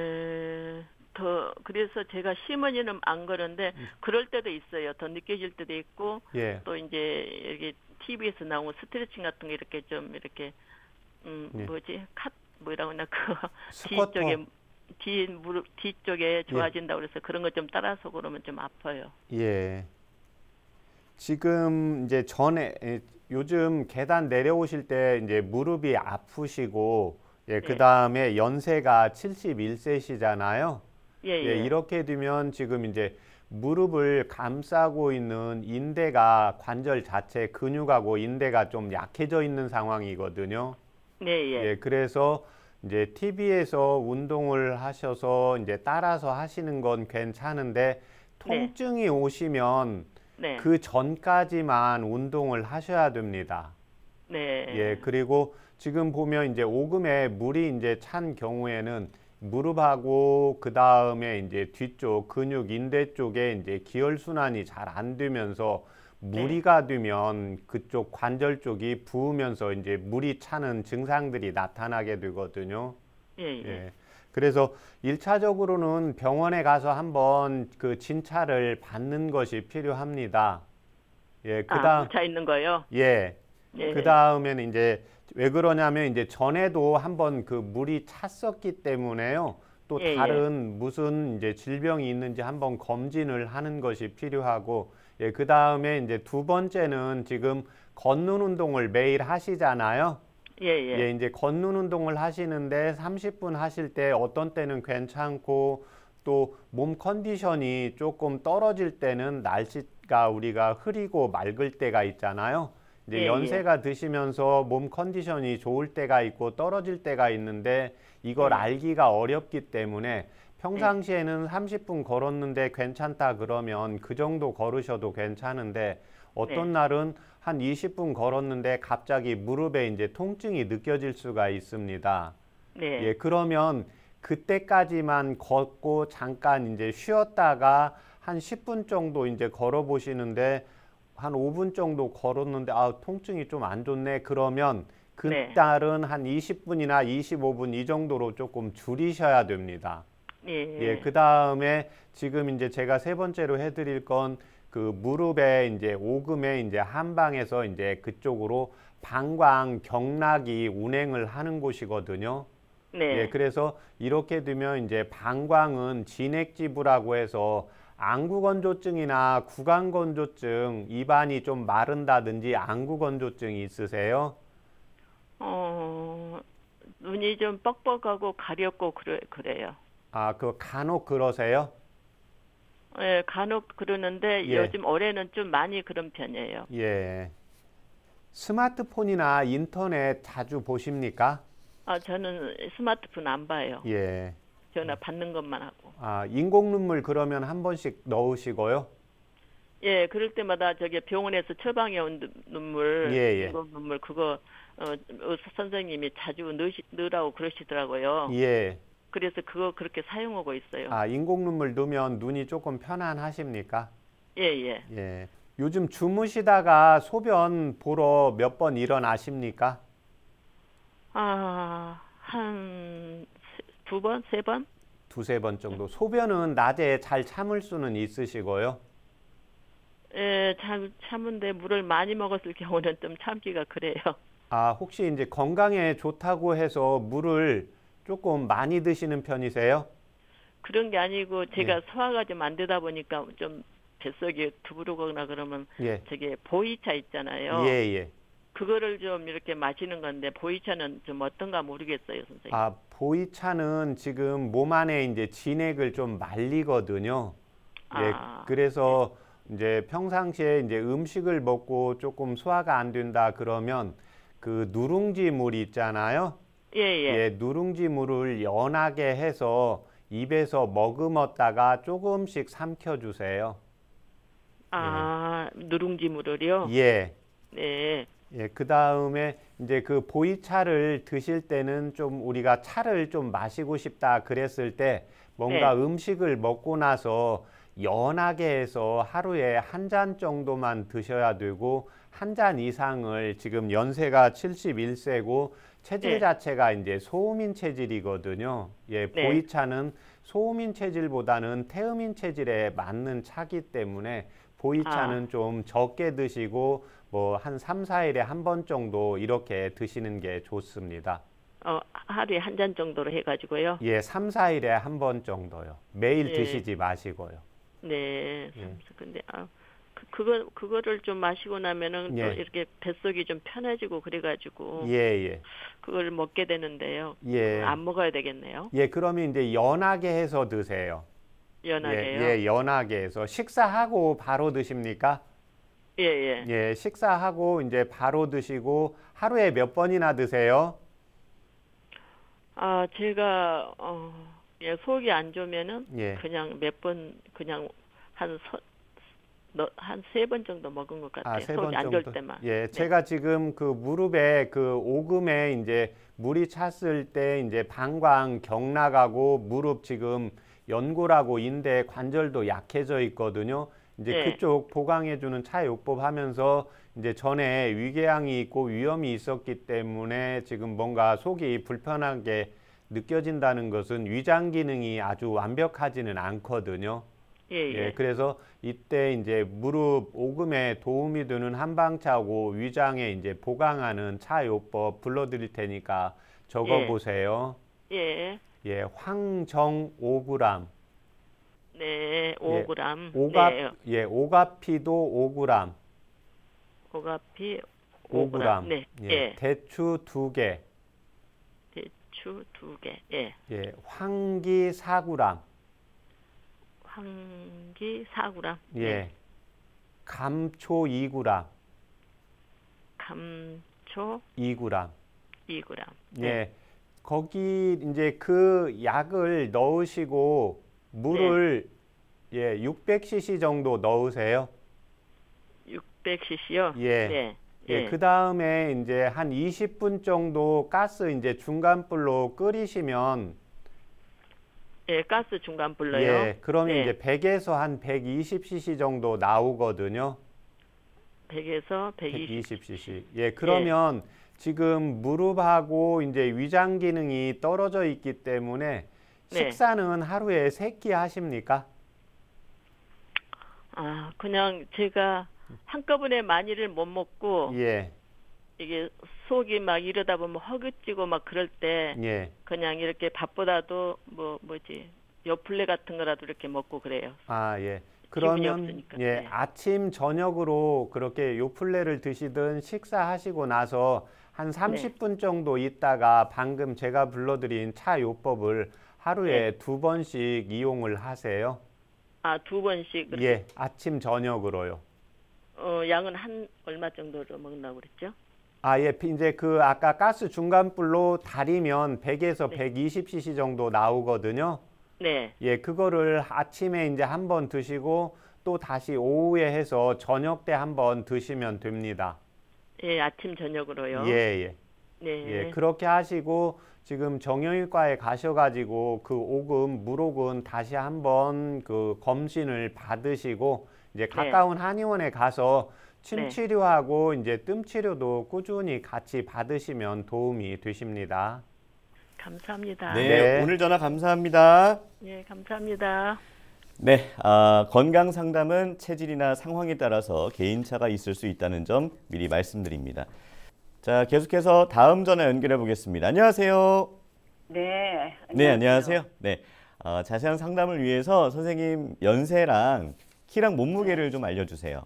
더 그래서 제가 심은이는 안 그런데 음. 그럴 때도 있어요. 더 느껴질 때도 있고 예. 또 이제 여기 게 TV에서 나온 스트레칭 같은 게 이렇게 좀 이렇게 음 예. 뭐지 카 뭐라고 하나 그 뒤쪽에 뒤 무릎 뒤쪽에 예. 좋아진다 고 그래서 그런 거좀 따라서 그러면 좀 아파요. 예. 지금 이제 전에 예, 요즘 계단 내려오실 때 이제 무릎이 아프시고 예, 네. 그 다음에 연세가 71세시잖아요. 예, 예, 예. 이렇게 되면 지금 이제 무릎을 감싸고 있는 인대가 관절 자체 근육하고 인대가 좀 약해져 있는 상황이거든요. 네, 예. 예. 그래서 이제 TV에서 운동을 하셔서 이제 따라서 하시는 건 괜찮은데 네. 통증이 네. 오시면 네. 그 전까지만 운동을 하셔야 됩니다. 네. 예, 그리고 지금 보면 이제 오금에 물이 이제 찬 경우에는 무릎하고 그 다음에 이제 뒤쪽 근육 인대 쪽에 이제 기혈 순환이 잘 안 되면서 무리가 네. 되면 그쪽 관절 쪽이 부으면서 이제 물이 차는 증상들이 나타나게 되거든요. 예, 예. 예. 그래서 일차적으로는 병원에 가서 한번 그 진찰을 받는 것이 필요합니다. 예, 그다음 아, 차 있는 거요? 예. 예. 그다음에는 이제 왜 그러냐면 이제 전에도 한번 그 물이 찼었기 때문에요. 또 예, 예. 다른 예. 무슨 이제 질병이 있는지 한번 검진을 하는 것이 필요하고 예, 그 다음에 이제 두 번째는 지금 걷는 운동을 매일 하시잖아요. 예, 예. 예, 이제 걷는 운동을 하시는데 30분 하실 때 어떤 때는 괜찮고 또 몸 컨디션이 조금 떨어질 때는 날씨가 우리가 흐리고 맑을 때가 있잖아요. 이제 예, 예. 연세가 예. 드시면서 몸 컨디션이 좋을 때가 있고 떨어질 때가 있는데 이걸 예. 알기가 어렵기 때문에 평상시에는 30분 걸었는데 괜찮다 그러면 그 정도 걸으셔도 괜찮은데 어떤 네. 날은 한 20분 걸었는데 갑자기 무릎에 이제 통증이 느껴질 수가 있습니다. 네. 예, 그러면 그때까지만 걷고 잠깐 이제 쉬었다가 한 10분 정도 이제 걸어 보시는데 한 5분 정도 걸었는데 아 통증이 좀 안 좋네 그러면 그날은 네. 한 20분이나 25분 이 정도로 조금 줄이셔야 됩니다. 예. 예그 다음에 지금 이제 제가 세 번째로 해드릴 건 그 무릎에 이제 오금에 이제 한방에서 이제 그쪽으로 방광 경락이 운행을 하는 곳이거든요. 네. 예, 그래서 이렇게 되면 이제 방광은 진액지부라고 해서 안구건조증이나 구강건조증, 입안이 좀 마른다든지 안구건조증이 있으세요? 어, 눈이 좀 뻑뻑하고 가렵고 그래, 그래요. 아, 그 간혹 그러세요? 예, 간혹 그러는데 예. 요즘 올해는 좀 많이 그런 편이에요. 예. 스마트폰이나 인터넷 자주 보십니까? 아, 저는 스마트폰 안 봐요. 예. 전화 받는 것만 하고. 아 인공 눈물 그러면 한 번씩 넣으시고요? 예, 그럴 때마다 저기 병원에서 처방해 온 눈물, 예, 예. 인공 눈물 그거 어, 어, 선생님이 자주 넣으시, 넣으라고 그러시더라고요. 예. 그래서 그거 그렇게 사용하고 있어요. 아 인공 눈물 넣으면 눈이 조금 편안하십니까? 예 예. 예. 요즘 주무시다가 소변 보러 몇 번 일어나십니까? 아, 한두 번, 세 번? 두세 번 정도. 소변은 낮에 잘 참을 수는 있으시고요. 예, 참 참은데 물을 많이 먹었을 경우는 좀 참기가 그래요. 아, 혹시 이제 건강에 좋다고 해서 물을 조금 많이 드시는 편이세요? 그런 게 아니고 제가 네. 소화가 좀 안 되다 보니까 좀 뱃속이 두부르거나 그러면 예. 저게 보이차 있잖아요. 예, 예. 그거를 좀 이렇게 마시는 건데 보이차는 좀 어떤가 모르겠어요, 선생님. 아, 보이차는 지금 몸 안에 이제 진액을 좀 말리거든요. 예, 아. 예, 그래서 네. 이제 평상시에 이제 음식을 먹고 조금 소화가 안 된다 그러면 그 누룽지 물 있잖아요. 예, 예. 예, 누룽지 물을 연하게 해서 입에서 머금었다가 조금씩 삼켜 주세요. 아, 예. 누룽지 물을요? 예. 네. 예, 그다음에 이제 그 보이차를 드실 때는 좀 우리가 차를 좀 마시고 싶다 그랬을 때 뭔가 네. 음식을 먹고 나서 연하게 해서 하루에 한 잔 정도만 드셔야 되고 한 잔 이상을 지금 연세가 71세고 체질 네. 자체가 이제 소음인 체질이거든요. 예, 네. 보이차는 소음인 체질보다는 태음인 체질에 맞는 차기 때문에 보이차는 아. 좀 적게 드시고 뭐한 삼사일에 한 번 정도 이렇게 드시는 게 좋습니다. 어, 하루에 한 잔 정도로 해가지고요. 예, 삼사일에 한 번 정도요. 매일 네. 드시지 마시고요. 네. 예. 근데 아, 그, 그거 그거를 좀 마시고 나면은 예. 또 이렇게 뱃속이 좀 편해지고 그래가지고 예 예. 그걸 먹게 되는데요. 예. 안 먹어야 되겠네요. 예, 그러면 이제 연하게 해서 드세요. 연하게요. 예, 예 연하게 해서 식사하고 바로 드십니까? 예, 예. 예, 식사하고 이제 바로 드시고 하루에 몇 번이나 드세요? 아, 제가 어, 예, 속이 안 좋으면은 예. 그냥 몇 번 그냥 한 서, 한세 번 정도 먹은 것 같아요. 아, 속이 안 좋을 때만. 예, 네. 제가 지금 그 무릎에 그 오금에 이제 물이 찼을 때 이제 방광 경락하고 무릎 지금 연골하고 인대 관절도 약해져 있거든요. 이제 네. 그쪽 보강해주는 차요법 하면서 이제 전에 위궤양이 있고 위험이 있었기 때문에 지금 뭔가 속이 불편하게 느껴진다는 것은 위장 기능이 아주 완벽하지는 않거든요. 예, 예. 예, 그래서 이때 이제 무릎 오금에 도움이 되는 한방차고 위장에 이제 보강하는 차요법 불러드릴 테니까 적어보세요. 예. 예, 예 황정오그람. 네, 5g. 예, 오가 네. 예, 오가피도 5g. 오가피 5g. 5g. 네. 예, 예. 대추 2개. 대추 2개. 예. 예, 황기 4g. 황기 4g. 예. 예. 감초 2g. 감초 2g. 2g. 예. 거기 이제 그 약을 넣으시고 물을 네. 예 600cc 정도 넣으세요. 600cc요? 예. 네. 예, 네. 예. 그 다음에 이제 한 20분 정도 가스 이제 중간불로 끓이시면 예, 가스 중간불로요. 예, 그러면 네. 이제 100에서 한 120cc 정도 나오거든요. 100에서 120. 120cc. 예, 그러면 예. 지금 무릎하고 이제 위장 기능이 떨어져 있기 때문에 네. 식사는 하루에 세 끼 하십니까? 아, 그냥 제가 한꺼번에 많이를 못 먹고 예. 이게 속이 막 이러다 보면 허기지고 막 그럴 때 예. 그냥 이렇게 밥보다도 뭐 뭐지 요플레 같은 거라도 이렇게 먹고 그래요. 아 예. 그러면 예 네. 아침 저녁으로 그렇게 요플레를 드시든 식사하시고 나서 한 30분 네. 정도 있다가 방금 제가 불러드린 차 요법을 하루에 네. 두 번씩 이용을 하세요? 아, 두 번씩. 예, 아침 저녁으로요. 어, 양은 한 얼마 정도로 먹는 그랬죠? 아, 예. 이제 그 아까 가스 중간불로 달이면 100에서 네. 120cc 정도 나오거든요. 네. 예, 그거를 아침에 이제 한 번 드시고 또 다시 오후에 해서 저녁 때 한 번 드시면 됩니다. 예, 아침 저녁으로요. 예, 예. 네. 예, 그렇게 하시고 지금 정형외과에 가셔가지고 그 오금, 물옥은 다시 한번 그 검진을 받으시고 이제 네. 가까운 네. 한의원에 가서 침 네. 치료하고 네. 이제 뜸 치료도 꾸준히 같이 받으시면 도움이 되십니다. 감사합니다. 네, 네. 오늘 전화 감사합니다. 네, 감사합니다. 네, 아, 건강 상담은 체질이나 상황에 따라서 개인차가 있을 수 있다는 점 미리 말씀드립니다. 자, 계속해서 다음 전화 연결해 보겠습니다. 안녕하세요. 네. 안녕하세요. 네, 안녕하세요. 네. 어, 자세한 상담을 위해서 선생님 연세랑 키랑 몸무게를 좀 알려주세요.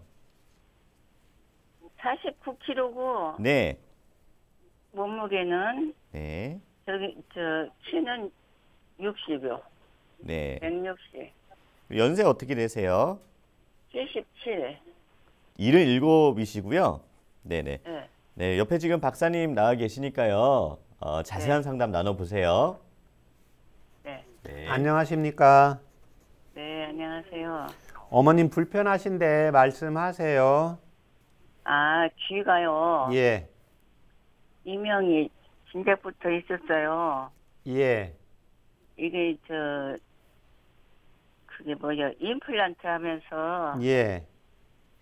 49kg고. 네. 몸무게는. 네. 저기, 저, 키는 6 0요 네. 160. 연세 어떻게 되세요? 77. 77이시고요. 네 네. 네, 옆에 지금 박사님 나와 계시니까요. 어, 자세한 네. 상담 나눠보세요. 네. 네. 안녕하십니까? 네, 안녕하세요. 어머님 불편하신데 말씀하세요. 아, 귀가요. 예. 이명이 진작부터 있었어요. 예. 이게 저 그게 뭐죠? 임플란트 하면서 예.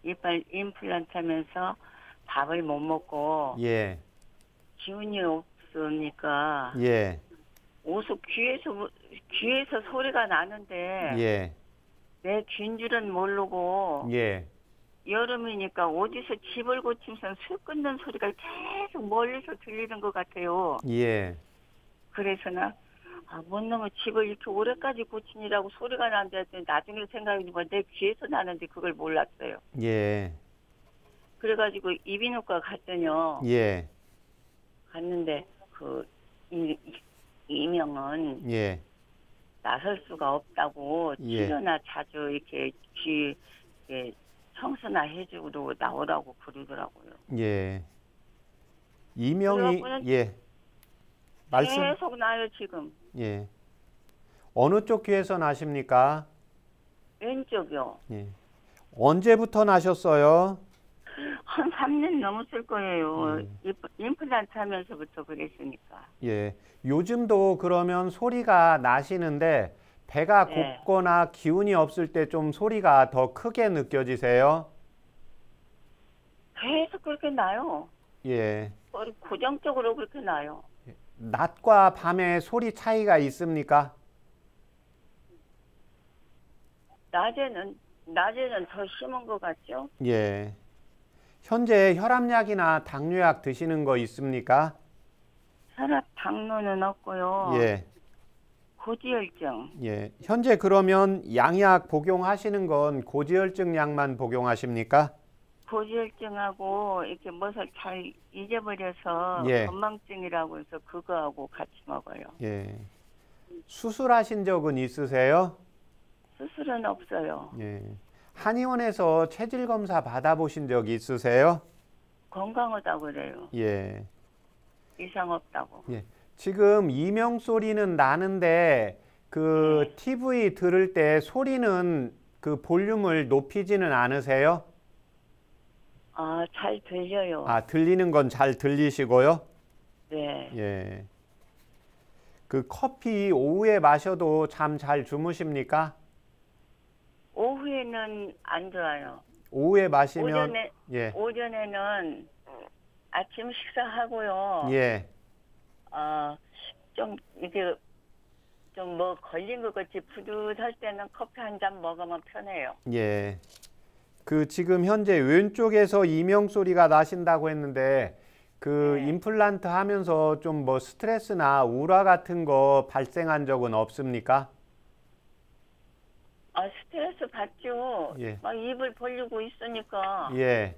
이빨 임플란트 하면서 밥을 못 먹고 예. 기운이 없으니까 예. 오수 귀에서 귀에서 소리가 나는데 예. 내 귀인 줄은 모르고 예. 여름이니까 어디서 집을 고치면서 술 끊는 소리가 계속 멀리서 들리는 것 같아요. 예. 그래서 나 아, 뭔 놈의 집을 이렇게 오래까지 고치니라고 소리가 나는데 나중에 생각해보니까 내 귀에서 나는데 그걸 몰랐어요. 예. 그래가지고 이비인후과 갔더니요. 예. 갔는데 그 이, 명은 예. 나설 수가 없다고 예. 치료나 자주 이렇게 귀 예, 청소나 해주고 나오라고 그러더라고요. 예. 이명이 예. 말씀 계속 나요 지금. 예. 어느 쪽 귀에서 나십니까? 왼쪽이요. 예. 언제부터 나셨어요? 한 3년 넘었을 거예요. 음. 임플란트 하면서부터 그랬으니까. 예. 요즘도 그러면 소리가 나시는데 배가 네. 곱거나 기운이 없을 때 좀 소리가 더 크게 느껴지세요? 계속 그렇게 나요. 예. 고정적으로 그렇게 나요. 예. 낮과 밤의 소리 차이가 있습니까? 낮에는 낮에는 더 심한 것 같죠? 예. 현재 혈압약이나 당뇨약 드시는 거 있습니까? 혈압 당뇨는 없고요. 예. 고지혈증. 예. 현재 그러면 양약 복용하시는 건 고지혈증 약만 복용하십니까? 고지혈증하고 이렇게 무엇잘 잊어버려서 예. 건망증이라고 해서 그거하고 같이 먹어요. 예. 수술하신 적은 있으세요? 수술은 없어요. 예. 한의원에서 체질 검사 받아보신 적 있으세요? 건강하다고 그래요. 예. 이상 없다고. 예. 지금 이명 소리는 나는데 그 네. TV 들을 때 소리는 그 볼륨을 높이지는 않으세요? 아, 잘 들려요. 아, 들리는 건 잘 들리시고요? 네. 예. 그 커피 오후에 마셔도 잠 잘 주무십니까? 오후에는 안 좋아요. 오후에 마시면 오전에, 예. 오전에는 아침 식사하고요. 예. 어좀 이게 좀뭐 걸린 것 같이 부드할 때는 커피 한 잔 먹으면 편해요. 예. 그 지금 현재 왼쪽에서 이명 소리가 나신다고 했는데 그 네. 임플란트 하면서 좀 뭐 스트레스나 우라 같은 거 발생한 적은 없습니까? 아 스트레스 받죠. 예. 막 입을 벌리고 있으니까. 예.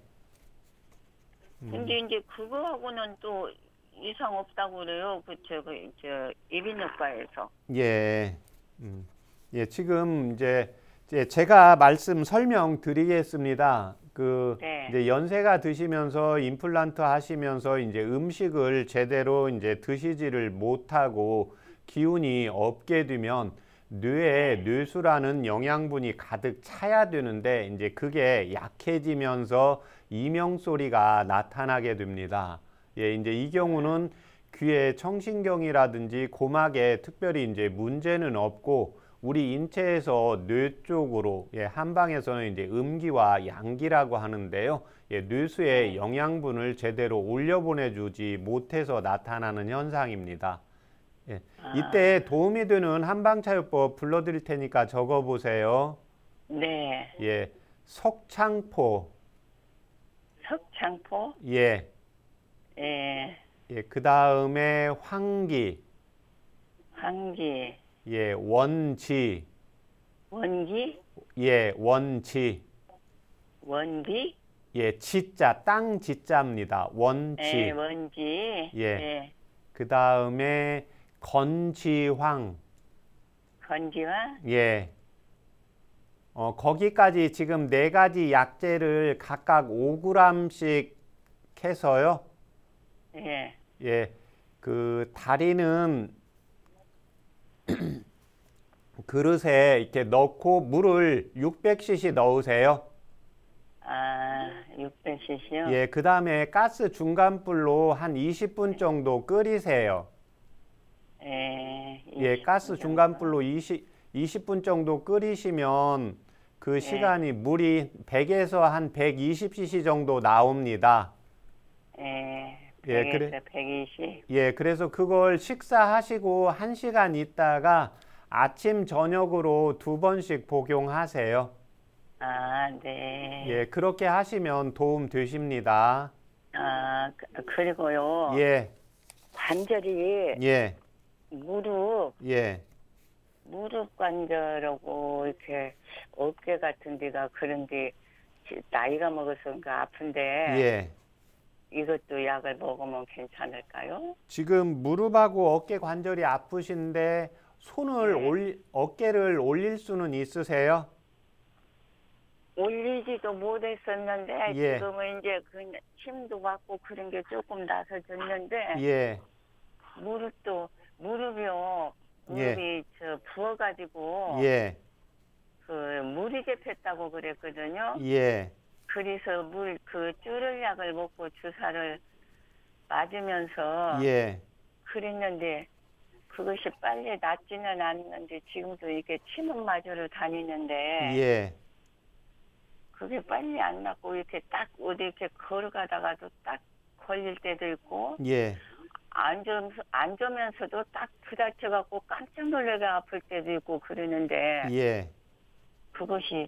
음. 근데 이제 그거하고는 또 이상 없다고 그래요. 그저 그, 저 이비인후과에서. 그, 예. 음. 예, 지금 이제 제가 말씀 설명드리겠습니다. 그 네. 이제 연세가 드시면서 임플란트 하시면서 이제 음식을 제대로 이제 드시지를 못하고 기운이 없게 되면 뇌에 뇌수라는 영양분이 가득 차야 되는데 이제 그게 약해지면서 이명 소리가 나타나게 됩니다. 예, 이제 이 경우는 귀에 청신경이라든지 고막에 특별히 이제 문제는 없고 우리 인체에서 뇌 쪽으로 예, 한방에서는 이제 음기와 양기라고 하는데요. 예, 뇌수에 영양분을 제대로 올려보내주지 못해서 나타나는 현상입니다. 예. 아. 이때 도움이 되는 한방차요법 불러드릴 테니까 적어보세요. 네. 예. 석창포. 석창포? 예. 예. 예. 그 다음에 황기. 황기. 예. 원지. 원기? 예. 원지. 원지? 예. 지자. 땅 지자입니다. 원지. 예. 원지. 예. 예. 그 다음에 건지황. 건지황? 예. 어, 거기까지 지금 네 가지 약재를 각각 5g씩 해서요. 예. 예. 그 다리는 그릇에 이렇게 넣고 물을 600cc 넣으세요. 아, 600cc요? 예, 그 다음에 가스 중간불로 한 20분 정도 끓이세요. 예, 예, 예 가스 중간불로 20, 20분 정도 끓이시면 그 예. 시간이 물이 100에서 한 120cc 정도 나옵니다. 예. 예, 그래, 120. 예, 그래서 그걸 식사하시고 1시간 있다가 아침 저녁으로 두 번씩 복용하세요. 아, 네. 예, 그렇게 하시면 도움 되십니다. 아, 그, 그리고요. 예. 관절이 예. 무릎 예. 무릎 관절하고 이렇게 어깨 같은 데가 그런데 나이가 먹어서인가 아픈데 예. 이것도 약을 먹으면 괜찮을까요? 지금 무릎하고 어깨 관절이 아프신데 손을 네. 올 어깨를 올릴 수는 있으세요? 올리지도 못했었는데 예. 지금은 이제 그 힘도 받고 그런 게 조금 나서 졌는데 예. 무릎도 무릎이요. 무릎이 예. 저 부어가지고 예. 그 물이 개혔다고 그랬거든요. 예. 그래서 물그 쭈를약을 먹고 주사를 맞으면서 예. 그랬는데 그것이 빨리 낫지는 않는데 지금도 이게 렇 침은 마저로 다니는데 예. 그게 빨리 안 낫고 이렇게 딱 어디 이렇게 걸어가다가도 딱 걸릴 때도 있고 예. 앉으면서, 앉으면서도 딱 부닥쳐갖고 깜짝 놀래게 아플 때도 있고 그러는데. 예. 그것이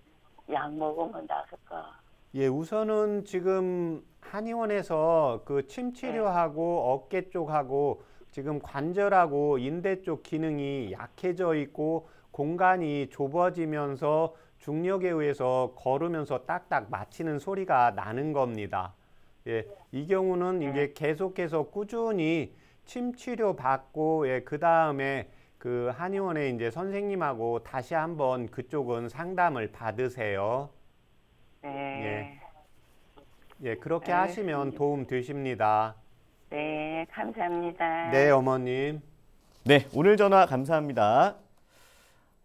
약 먹으면 나을까? 예, 우선은 지금 한의원에서 그 침 치료하고 네. 어깨 쪽하고 지금 관절하고 인대 쪽 기능이 약해져 있고 공간이 좁아지면서 중력에 의해서 걸으면서 딱딱 맞히는 소리가 나는 겁니다. 예, 이 경우는 네. 이제 계속해서 꾸준히 침 치료 받고 예, 그 다음에 그한의원에 이제 선생님하고 다시 한번 그쪽은 상담을 받으세요. 네. 예. 예, 그렇게 네. 하시면 도움 되십니다. 네, 감사합니다. 네, 어머님. 네, 오늘 전화 감사합니다.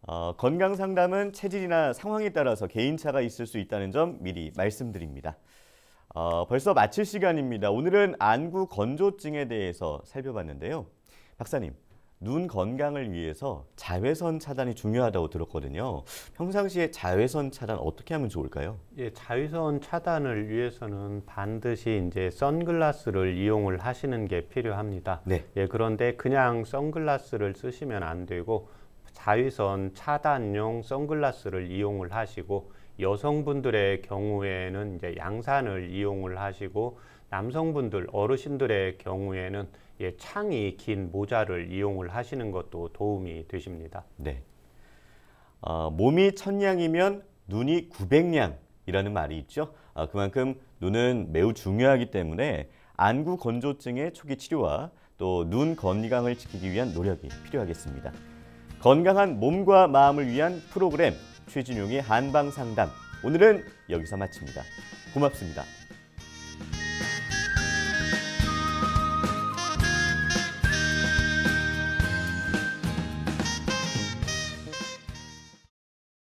어, 건강 상담은 체질이나 상황에 따라서 개인차가 있을 수 있다는 점 미리 말씀드립니다. 어, 벌써 마칠 시간입니다. 오늘은 안구 건조증에 대해서 살펴봤는데요. 박사님, 눈 건강을 위해서 자외선 차단이 중요하다고 들었거든요. 평상시에 자외선 차단 어떻게 하면 좋을까요? 예, 자외선 차단을 위해서는 반드시 이제 선글라스를 이용을 하시는 게 필요합니다. 네. 예, 그런데 그냥 선글라스를 쓰시면 안 되고 자외선 차단용 선글라스를 이용을 하시고 여성분들의 경우에는 이제 양산을 이용을 하시고 남성분들 어르신들의 경우에는 예, 창이 긴 모자를 이용을 하시는 것도 도움이 되십니다. 네. 어, 몸이 천냥이면 눈이 구백냥이라는 말이 있죠. 아, 그만큼 눈은 매우 중요하기 때문에 안구 건조증의 초기 치료와 또 눈 건강을 지키기 위한 노력이 필요하겠습니다. 건강한 몸과 마음을 위한 프로그램 최진용의 한방상담 오늘은 여기서 마칩니다. 고맙습니다.